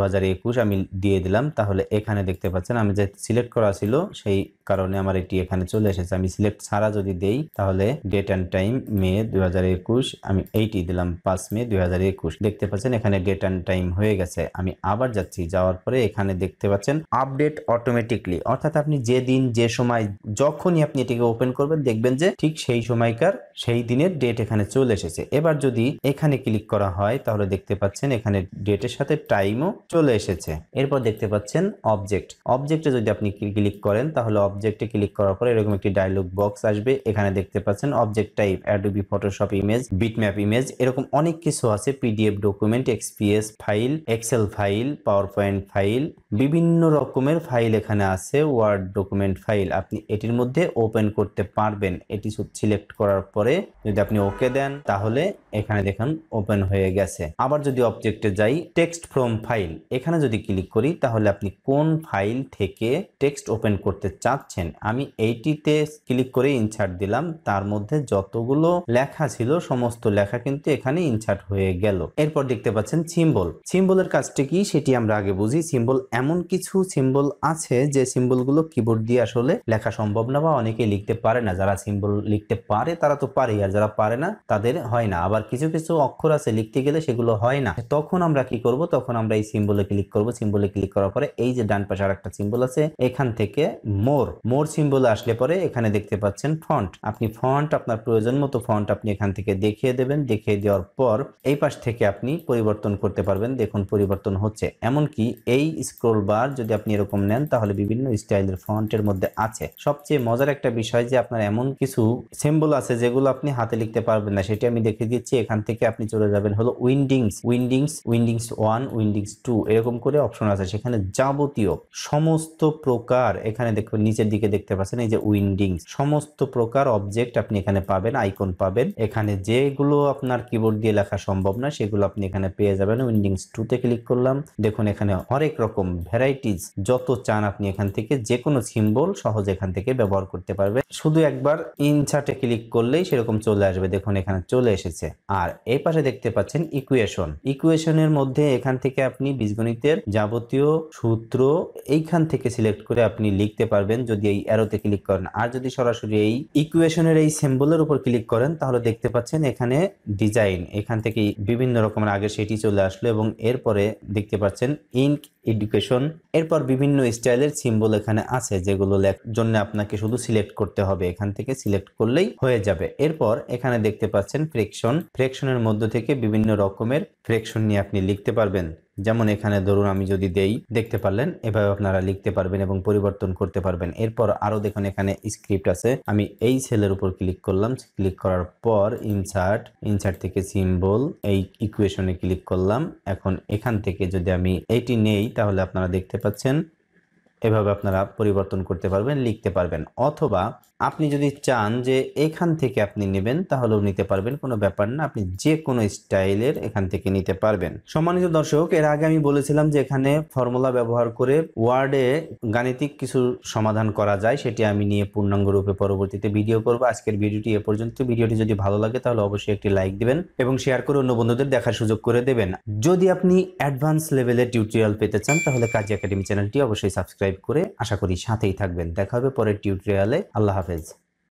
আমি দিয়ে দিলাম তাহলে এখানে দেখতে পাচ্ছেন আমি যে সিলেক্ট করা ছিল সেই কারণে আমার এটি এখানে চলে এসেছে আমি সিলেক্ট ছাড়া যদি দেই তাহলে ডেট অ্যান্ড টাইম মে দু আমি এইটি দিলাম পাঁচ মে দু দেখতে পাচ্ছেন এখানে ডেট অ্যান্ড টাইম হয়ে গেছে আমি আবার যাচ্ছি যাওয়ার পরে এখানে দেখতে পাচ্ছেন আপডেট অটোমেটিকলি অর্থাৎ আপনি যে দিন যে সময় যখনই আপনি এটিকে ওপেন করবেন দেখবেন যে ঠিক সেই সময়কার সেই দিনের ডেট এখানে চলে এসেছে এবার যদি এখানে ক্লিক করা হয় তাহলে দেখতে পাচ্ছেন এখানে ডেটের সাথে টাইমও চলে এসেছে এরপর দেখতে পাচ্ছেন অবজেক্ট অবজেক্টে যদি আপনি ক্লিক করেন তাহলে অবজেক্টে ক্লিক করার পর এরকম একটি ডায়লগ বক্স আসবে এখানে দেখতে পাচ্ছেন object type Adobe Photoshop image bitmap image এরকম অনেক কিছু আছে PDF document XPS file Excel file PowerPoint file বিভিন্ন রকমের ফাইল এখানে আছে ওয়ার্ড ডকুমেন্ট ফাইল আপনি এটির মধ্যে ওপেন করতে পারবেন এটি সিলেক্ট করার পরে যদি আপনি ওকে দেন তাহলে এখানে দেখেন ওপেন হয়ে গেছে আবার যদি অবজেক্টে যাই টেক্সট ফ্রম ফাইল এখানে যদি ক্লিক করি তাহলে আপনি কোন ফাইল থেকে টেক্সট ওপেন করতে চান পাচ্ছেন আমি এইটিতে ক্লিক করে ইনসার্ট দিলাম তার মধ্যে যতগুলো লেখা ছিল সমস্ত লেখা কিন্তু এখানে ইনসার্ট হয়ে গেল এরপর দেখতে পাচ্ছেন সিম্বল সিম্বলের কাজটি কি সেটি আমরা আগে বুঝি সিম্বল এমন কিছু সিম্বল আছে যে সিম্বলগুলো কিবোর্ড দিয়ে আসলে লেখা সম্ভব না বা অনেকে লিখতে পারে না যারা সিম্বল লিখতে পারে তারা তো পারে আর যারা পারে না তাদের হয় না আবার কিছু কিছু অক্ষর আছে লিখতে গেলে সেগুলো হয় না তখন আমরা কি করব তখন আমরা এই সিম্বলে ক্লিক করব সিম্বলে ক্লিক করার পরে এই যে ডান পাশে আর একটা সিম্বল আছে এখান থেকে মোর মোর সিম্বল আসলে পরে এখানে দেখতে পাচ্ছেন ফন্ট আপনি ফন্ট আপনার প্রয়োজন মতো ফন্ট আপনি এখান থেকে দেখিয়ে দেবেন দেখিয়ে দেওয়ার পর এই পাশ থেকে আপনি পরিবর্তন করতে পারবেন দেখুন পরিবর্তন হচ্ছে এমনকি এই স্ক্রোল বার যদি আপনি এরকম নেন তাহলে বিভিন্ন স্টাইলের ফন্টের মধ্যে আছে সবচেয়ে মজার একটা বিষয় যে আপনার এমন কিছু সিম্বল আছে যেগুলো আপনি হাতে লিখতে পারবেন না সেটি আমি দেখে দিচ্ছি এখান থেকে আপনি চলে যাবেন হলো উইন্ডিংস উইন্ডিংস উইন্ডিংস ওয়ান উইন্ডিংস টু এরকম করে অপশন আছে সেখানে যাবতীয় সমস্ত প্রকার এখানে দেখবেন নিচে নিচের দিকে দেখতে পাচ্ছেন এই যে উইন্ডিং সমস্ত প্রকার অবজেক্ট আপনি এখানে পাবেন আইকন পাবেন এখানে যেগুলো আপনার কিবোর্ড দিয়ে লেখা সম্ভব না সেগুলো আপনি এখানে পেয়ে যাবেন উইন্ডিংস তে ক্লিক করলাম দেখুন এখানে হরেক রকম ভ্যারাইটিস যত চান আপনি এখান থেকে যে কোনো সিম্বল সহজে এখান থেকে ব্যবহার করতে পারবেন শুধু একবার ইনসার্টে ক্লিক করলেই সেরকম চলে আসবে দেখুন এখানে চলে এসেছে আর এই পাশে দেখতে পাচ্ছেন ইকুয়েশন ইকুয়েশনের মধ্যে এখান থেকে আপনি বীজগণিতের যাবতীয় সূত্র এইখান থেকে সিলেক্ট করে আপনি লিখতে পারবেন যদি এই অ্যারোতে ক্লিক করেন আর যদি সরাসরি এই ইকুয়েশনের এই সিম্বলের উপর ক্লিক করেন তাহলে দেখতে পাচ্ছেন এখানে ডিজাইন এখান থেকে বিভিন্ন রকমের আগে সেটি চলে আসলো এবং এরপরে দেখতে পাচ্ছেন ইঙ্ক এডুকেশন এরপর বিভিন্ন স্টাইলের সিম্বল এখানে আছে যেগুলো জন্য আপনাকে শুধু সিলেক্ট করতে হবে এখান থেকে সিলেক্ট করলেই হয়ে যাবে এরপর এখানে দেখতে পাচ্ছেন ফ্রেকশন ফ্রেকশনের মধ্য থেকে বিভিন্ন রকমের ফ্রেকশন নিয়ে আপনি লিখতে পারবেন যেমন এখানে ধরুন আমি যদি দেই দেখতে পারলেন এভাবে আপনারা লিখতে পারবেন এবং পরিবর্তন করতে পারবেন এরপর আরও দেখুন এখানে স্ক্রিপ্ট আছে আমি এই সেলের উপর ক্লিক করলাম ক্লিক করার পর ইনসার্ট ইনসার্ট থেকে সিম্বল এই ইকুয়েশনে ক্লিক করলাম এখন এখান থেকে যদি আমি এটি নেই তাহলে আপনারা দেখতে পাচ্ছেন এভাবে আপনারা পরিবর্তন করতে পারবেন লিখতে পারবেন অথবা আপনি যদি চান যে এখান থেকে আপনি নেবেন তাহলেও নিতে পারবেন কোনো ব্যাপার না আপনি যে কোনো স্টাইলের এখান থেকে নিতে পারবেন সম্মানিত দর্শক এর আগে আমি বলেছিলাম যে এখানে ফর্মুলা ব্যবহার করে ওয়ার্ডে গাণিতিক কিছু সমাধান করা যায় সেটি আমি নিয়ে পূর্ণাঙ্গ রূপে পরবর্তীতে ভিডিও করব আজকের ভিডিওটি এ পর্যন্ত ভিডিওটি যদি ভালো লাগে তাহলে অবশ্যই একটি লাইক দেবেন এবং শেয়ার করে অন্য বন্ধুদের দেখার সুযোগ করে দেবেন যদি আপনি অ্যাডভান্স লেভেলের টিউটোরিয়াল পেতে চান তাহলে কাজী একাডেমি চ্যানেলটি অবশ্যই সাবস্ক্রাইব করে আশা করি সাথেই থাকবেন দেখা হবে পরের টিউটোরিয়ালে আল্লাহ হাফেজ Is.